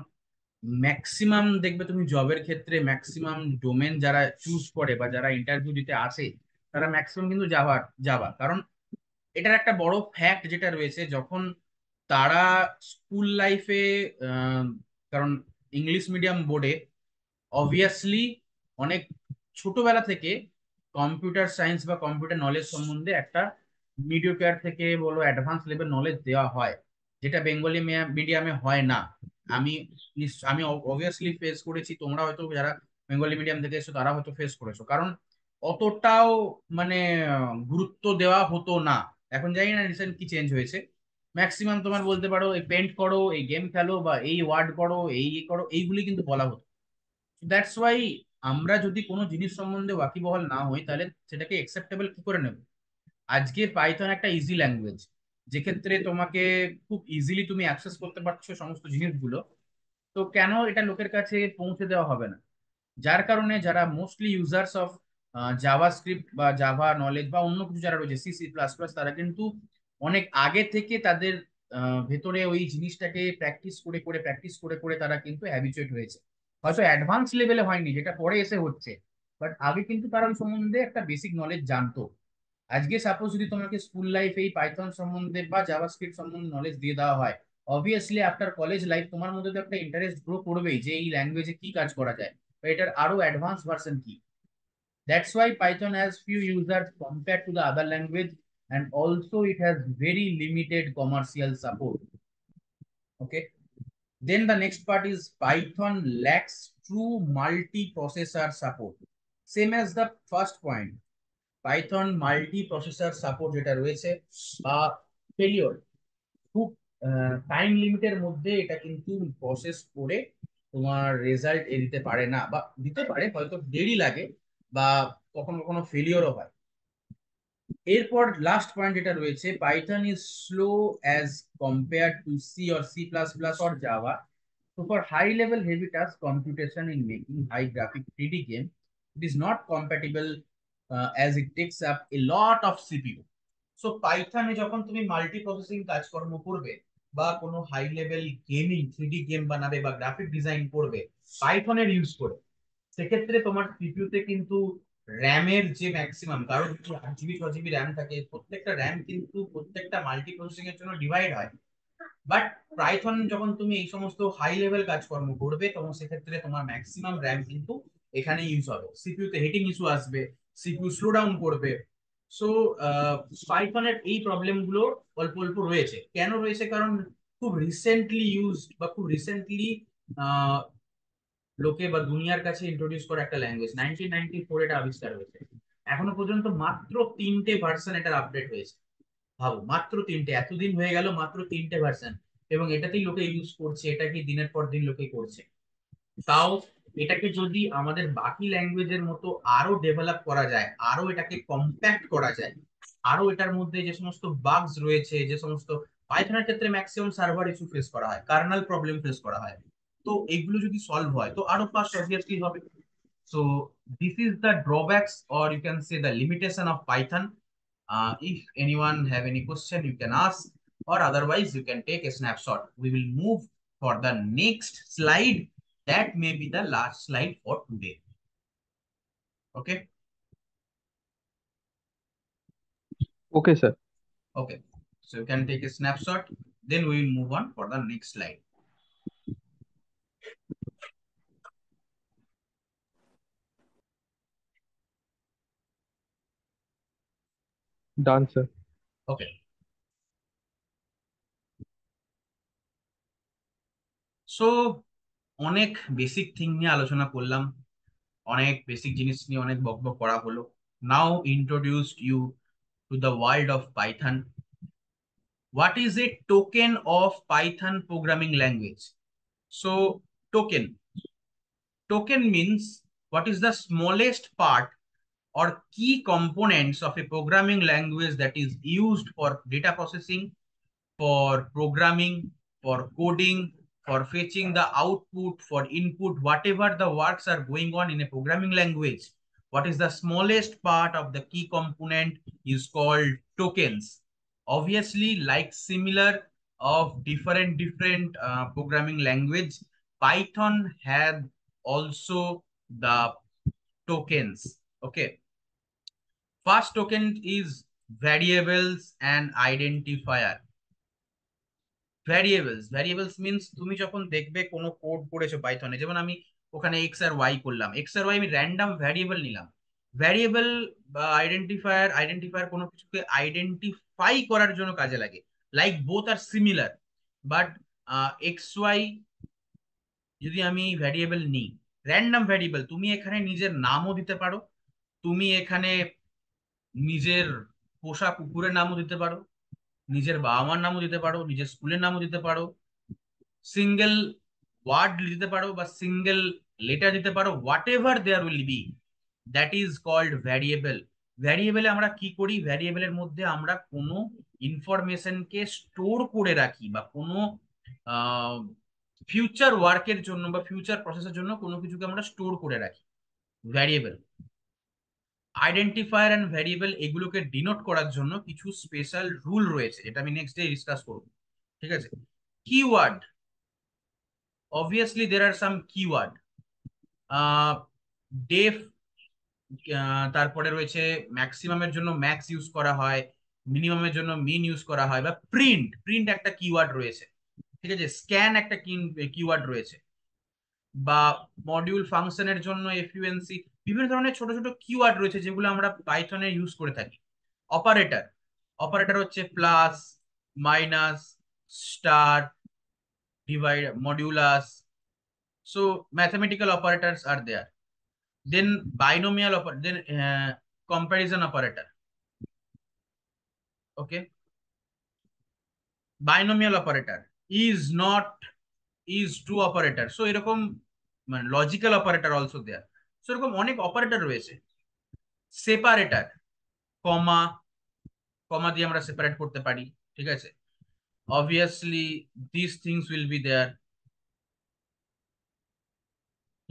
ম্যাক্সিমাম দেখবে তুমি জবের ক্ষেত্রে ম্যাক্সিমাম ডোমেন যারা চুজ করে বা যারা ইন্টারভিউ দিতে আসে তারা ম্যাক্সিমাম কিন্তু যাওয়া যাওয়া কারণ এটার একটা বড় ফ্যাক্ট যেটা রয়েছে যখন তারা স্কুল লাইফে কারণ ইংলিশ মিডিয়াম বোর্ডে অবভিয়াসলি অনেক ছোটবেলা থেকে কম্পিউটার সায়েন্স বা কম্পিউটার নলেজ সম্বন্ধে একটা মিডিয়া কেয়ার থেকে বলো অ্যাডভান্স লেভেল নলেজ দেওয়া হয় যেটা বেঙ্গলি মিডিয়ামে হয় না আমি আমি অবভিয়াসলি ফেস করেছি তোমরা হয়তো যারা বেঙ্গলি মিডিয়াম থেকে এসো তারা হয়তো ফেস করেছো কারণ অতটাও মানে গুরুত্ব দেওয়া হতো না এখন জানি না রিসেন্ট কি চেঞ্জ হয়েছে ম্যাক্সিমাম তোমার বলতে পারো এই পেন্ট করো এই গেম খেলো বা এই ওয়ার্ড করো এই ইয়ে করো এইগুলি কিন্তু বলা হতো দ্যাটস ওয়াই আমরা যদি কোনো জিনিস সম্বন্ধে ওয়াকিবহল না হই তাহলে সেটাকে অ্যাকসেপ্টেবল কি করে নেব আজকে পাইথন একটা ইজি ল্যাঙ্গুয়েজ যেক্ষেত্রে তোমাকে খুব ইজিলি তুমি অ্যাক্সেস করতে পারছো সমস্ত জিনিসগুলো তো কেন এটা লোকের কাছে পৌঁছে দেওয়া হবে না যার কারণে যারা mostly users of JavaScript বা জাভা নলেজ বা অন্য কিছু যারা রয়েছে সিসি প্লাস প্লাস তারা কিন্তু অনেক আগে থেকে তাদের ভেতরে ওই জিনিসটাকে প্র্যাকটিস করে করে প্র্যাকটিস করে করে তারা কিন্তু হ্যাবিচুয়েট হয়েছে হয়তো অ্যাডভান্স লেভেলে হয়নি যেটা পরে এসে হচ্ছে বাট আগে কিন্তু তারা ওই সম্বন্ধে একটা বেসিক নলেজ জানতো আজকে সাপোজ যদি তোমাকে স্কুল লাইফ এই পাইথন সম্বন্ধে বা জাভাস্ক্রিপ্ট সম্বন্ধে নলেজ দিয়ে দেওয়া হয় অবভিয়াসলি আফটার কলেজ লাইফ তোমার মধ্যে তো একটা ইন্টারেস্ট গ্রো করবেই যে এই ল্যাঙ্গুয়েজে কি কাজ করা যায় বা এটার আরো অ্যাডভান্স ভার্সন কি that's why Python has few user compare to the other language and also it has very limited commercial support okay Then the next part is Python lacks true multi-processor support. Same as the first point. Python multi processor support যেটা রয়েছে বা failure খুব time লিমিটের মধ্যে এটা কিন্তু process করে তোমার রেজাল্ট এ দিতে পারে না বা দিতে পারে হয়তো দেরি লাগে বা কখনো কখনো ফেলিওরও হয় এরপর লাস্ট পয়েন্ট এটা রয়েছে Python is slow as compare to C or C plus plus or Java তো for high level heavy task computation in making high graphic 3D game, it is not compatible as uh, as it up a lot of of so So যখন তুমি multi processing কাজকর্ম করবে বা কোনো high level gaming three D game বানাবে বা graphic design করবে পাইথনের use করে সেক্ষেত্রে তোমার সিপিউতে কিন্তু র্যামের যে ম্যাক্সিমাম কারণ আট জিবি ছ জিবি র্যাম থাকে প্রত্যেকটা র্যাম কিন্তু প্রত্যেকটা মাল্টি প্রসেসিং এর জন্য ডিভাইড হয় বাট পাইথন যখন তুমি এই সমস্ত হাই লেভেল কাজকর্ম করবে তখন সেক্ষেত্রে তোমার ম্যাক্সিমাম র্যাম কিন্তু এখানে ইউজ হবে সিপিইউ তে হিটিং ইস্যু আসবে সিপিইউ স্লো ডাউন করবে সো পাইথনের এই প্রবলেম গুলো অল্প অল্প রয়েছে কেন রয়েছে কারণ খুব রিসেন্টলি ইউজ বা খুব রিসেন্টলি লোকে বা দুনিয়ার কাছে ইন্ট্রোডিউস করা একটা ল্যাঙ্গুয়েজ নাইনটিন নাইনটি ফোর এটা আবিষ্কার হয়েছে এখনো পর্যন্ত মাত্র তিনটে ভার্সন এটার আপডেট হয়েছে ভাবো মাত্র তিনটে এতদিন হয়ে গেল মাত্র তিনটে ভার্সন এবং এটাতেই লোকে ইউজ করছে কি দিনের পর দিন লোকে করছে তাও এটাকে যদি আমাদের বাকি ল্যাঙ্গুয়েজের মতো আরো ডেভেলপ করা যায় আরো এটাকে কম্প্যাক্ট করা যায় আরো এটার মধ্যে যে সমস্ত বাগস রয়েছে যে সমস্ত পাইথনের ক্ষেত্রে ম্যাক্সিমাম সার্ভার ইস্যু ফেস করা হয় কার্নাল প্রবলেম ফেস করা হয় তো এইগুলো যদি সলভ হয় তো আরো পাঁচ অবভিয়াসলি হবে so this is the drawbacks or you can say the limitation of Python if anyone have any question you can ask or otherwise you can take a snapshot we will move for the next slide that may be the last slide for today okay okay sir okay so you can take a snapshot then we will move on for the next slide Dancer. Okay. So অনেক basic thing নিয়ে আলোচনা করলাম অনেক basic জিনিস নিয়ে অনেক বকবক করা হলো now introduced you to the world of Python what is a token of Python programming language so token token means what is the smallest part or key components of a programming language that is used for data processing, for programming, for coding, for fetching the output, for input, whatever the works are going on in a programming language. What is the smallest part of the key component is called tokens. Obviously, like similar of different different uh, programming language, Python had also the tokens Okay. First token is variables and identifier. Variables variables means তুমি যখন দেখবে কোন code করেছো পাইথনে যেমন আমি ওখানে x আর y করলাম এক্স আর ওয়াই আমি র্যান্ডাম ভ্যারিয়েবল নিলাম ভ্যারিয়েবল বা আইডেন্টিফায়ার আইডেন্টিফায়ার কোনো কিছুকে আইডেন্টিফাই করার জন্য কাজে লাগে like both are similar but x y যদি আমি ভ্যারিয়েবল নিই র্যান্ডাম ভ্যারিয়েবল তুমি এখানে নিজের নামও দিতে পারো তুমি এখানে নিজের পোষা কুকুরের নামও দিতে পারো নিজের বাবা মার নামও দিতে পারো নিজের স্কুলের নামও দিতে পারো সিঙ্গেল ওয়ার্ড দিতে পারো বা সিঙ্গেল লেটার দিতে পারো whatever there will be that is called variable ভ্যারিয়েবলে আমরা কি করি ভ্যারিয়েবলের মধ্যে আমরা কোনো ইনফরমেশনকে স্টোর করে রাখি বা কোনো ফিউচার ওয়ার্কের জন্য বা ফিউচার প্রসেসের জন্য কোনো কিছুকে আমরা স্টোর করে রাখি ভ্যারিয়েবল আইডেন্টিফায়ার অ্যান্ড ভ্যারিয়েবল এগুলোকে ডিনোট করার জন্য কিছু স্পেশাল রুল রয়েছে যেটা আমি নেক্সট ডে ডিসকাস করব ঠিক আছে keyword obviously there are some keyword def তারপরে রয়েছে ম্যাক্সিমামের জন্য ম্যাক্স ইউজ করা হয় মিনিমামের জন্য মিন ইউজ করা হয় বা প্রিন্ট প্রিন্ট একটা কিওয়ার্ড রয়েছে ঠিক আছে স্ক্যান একটা কিওয়ার্ড রয়েছে বা মডিউল ফাংশনের জন্য এফিউএনসি বিভিন্ন ধরনের ছোট ছোট কিওয়ার্ড রয়েছে যেগুলো আমরা পাইথনে ইউজ করে থাকি অপারেটর অপারেটর হচ্ছে plus minus star divide modulus so mathematical operators are there then binomial then comparison operator okay binomial operator is not is to operator so এরকম মানে লজিক্যাল অপারেটর অলসো দেয়ার সেরকম অনেক operator রয়েছে separator কমা কমা দিয়ে আমরা separate করতে পারি ঠিক আছে obviously this things will be there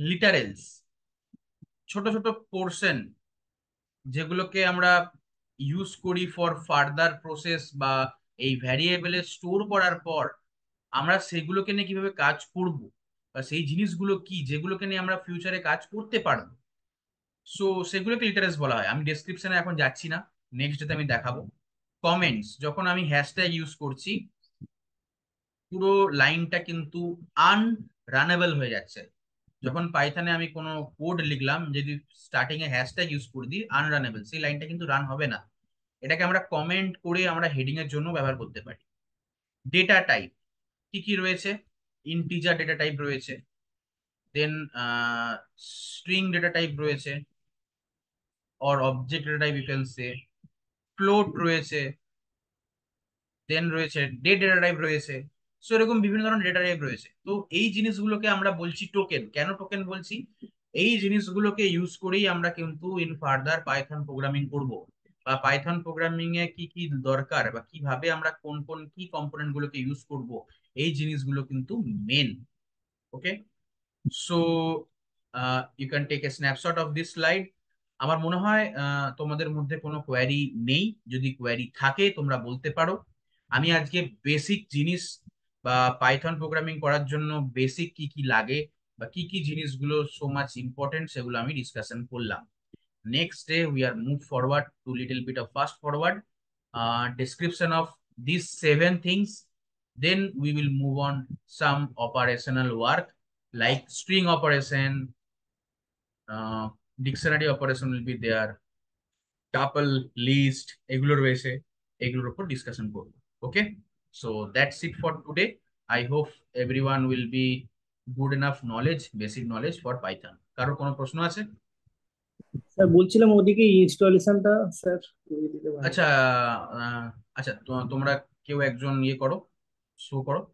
literals ছোট ছোট পোর্শন যেগুলোকে আমরা ইউজ করি ফর ফার্দার প্রসেস বা এই ভ্যারিয়েবলে স্টোর করার পর আমরা সেগুলোকে নিয়ে কিভাবে কাজ করবো বা সেই জিনিসগুলো কি যেগুলোকে নিয়ে আমরা ফিউচারে কাজ করতে পারবো সো সেগুলোকে লিটারেস বলা হয় আমি ডেসক্রিপশনে এখন যাচ্ছি না নেক্সট আমি দেখাবো কমেন্টস যখন আমি হ্যাশট্যাগ ইউজ করছি পুরো লাইনটা কিন্তু আন রানেবল হয়ে যাচ্ছে যখন পাইথানে আমি কোনো কোড লিখলাম যদি স্টার্টিং এ হ্যাশট্যাগ ইউজ করে দিই আনরানেবল সেই লাইনটা কিন্তু রান হবে না এটাকে আমরা কমেন্ট করে আমরা হেডিং এর জন্য ব্যবহার করতে পারি ডেটা টাইপ কি কি রয়েছে ইন্টিজার ডেটা টাইপ রয়েছে দেন স্ট্রিং ডেটা টাইপ রয়েছে or object data type you can say float রয়েছে দেন রয়েছে ডে ডেটা টাইপ রয়েছে সো এরকম বিভিন্ন ধরনের ডেটা টাইপ রয়েছে তো এই জিনিসগুলোকে আমরা বলছি টোকেন কেন টোকেন বলছি এই জিনিসগুলোকে ইউজ করেই আমরা কিন্তু ইন ফার্দার পাইথন প্রোগ্রামিং করব বা পাইথন প্রোগ্রামিং এ কি কি দরকার বা কিভাবে আমরা কোন কোন কি কম্পোনেন্ট গুলোকে ইউজ করব এই জিনিসগুলো কিন্তু main okay so you can take a snapshot of this slide আমার মনে হয় uh, তোমাদের মধ্যে কোনো কোয়ারি নেই যদি কোয়ারি থাকে তোমরা বলতে পারো আমি আজকে বেসিক জিনিস বা পাইথন প্রোগ্রামিং করার জন্য বেসিক কি কি লাগে বা কি কি জিনিসগুলো সো মাচ ইম্পর্টেন্ট সেগুলো আমি ডিসকাশন করলাম next day we are move forward to little bit of fast forward description of this seven things Then we will move on some operational work like string operation, uh, dictionary operation will be there, tuple, list, এগুলোর রয়েছে এগুলোর উপর discussion করব okay so that's it for today I hope everyone will be good enough knowledge basic knowledge for Python কারোর কোনো প্রশ্ন আছে sir বলছিলাম ওদিকে ইনস্টলেশনটা স্যার আচ্ছা আচ্ছা তোমরা কেউ একজন ইয়ে করো show কৰক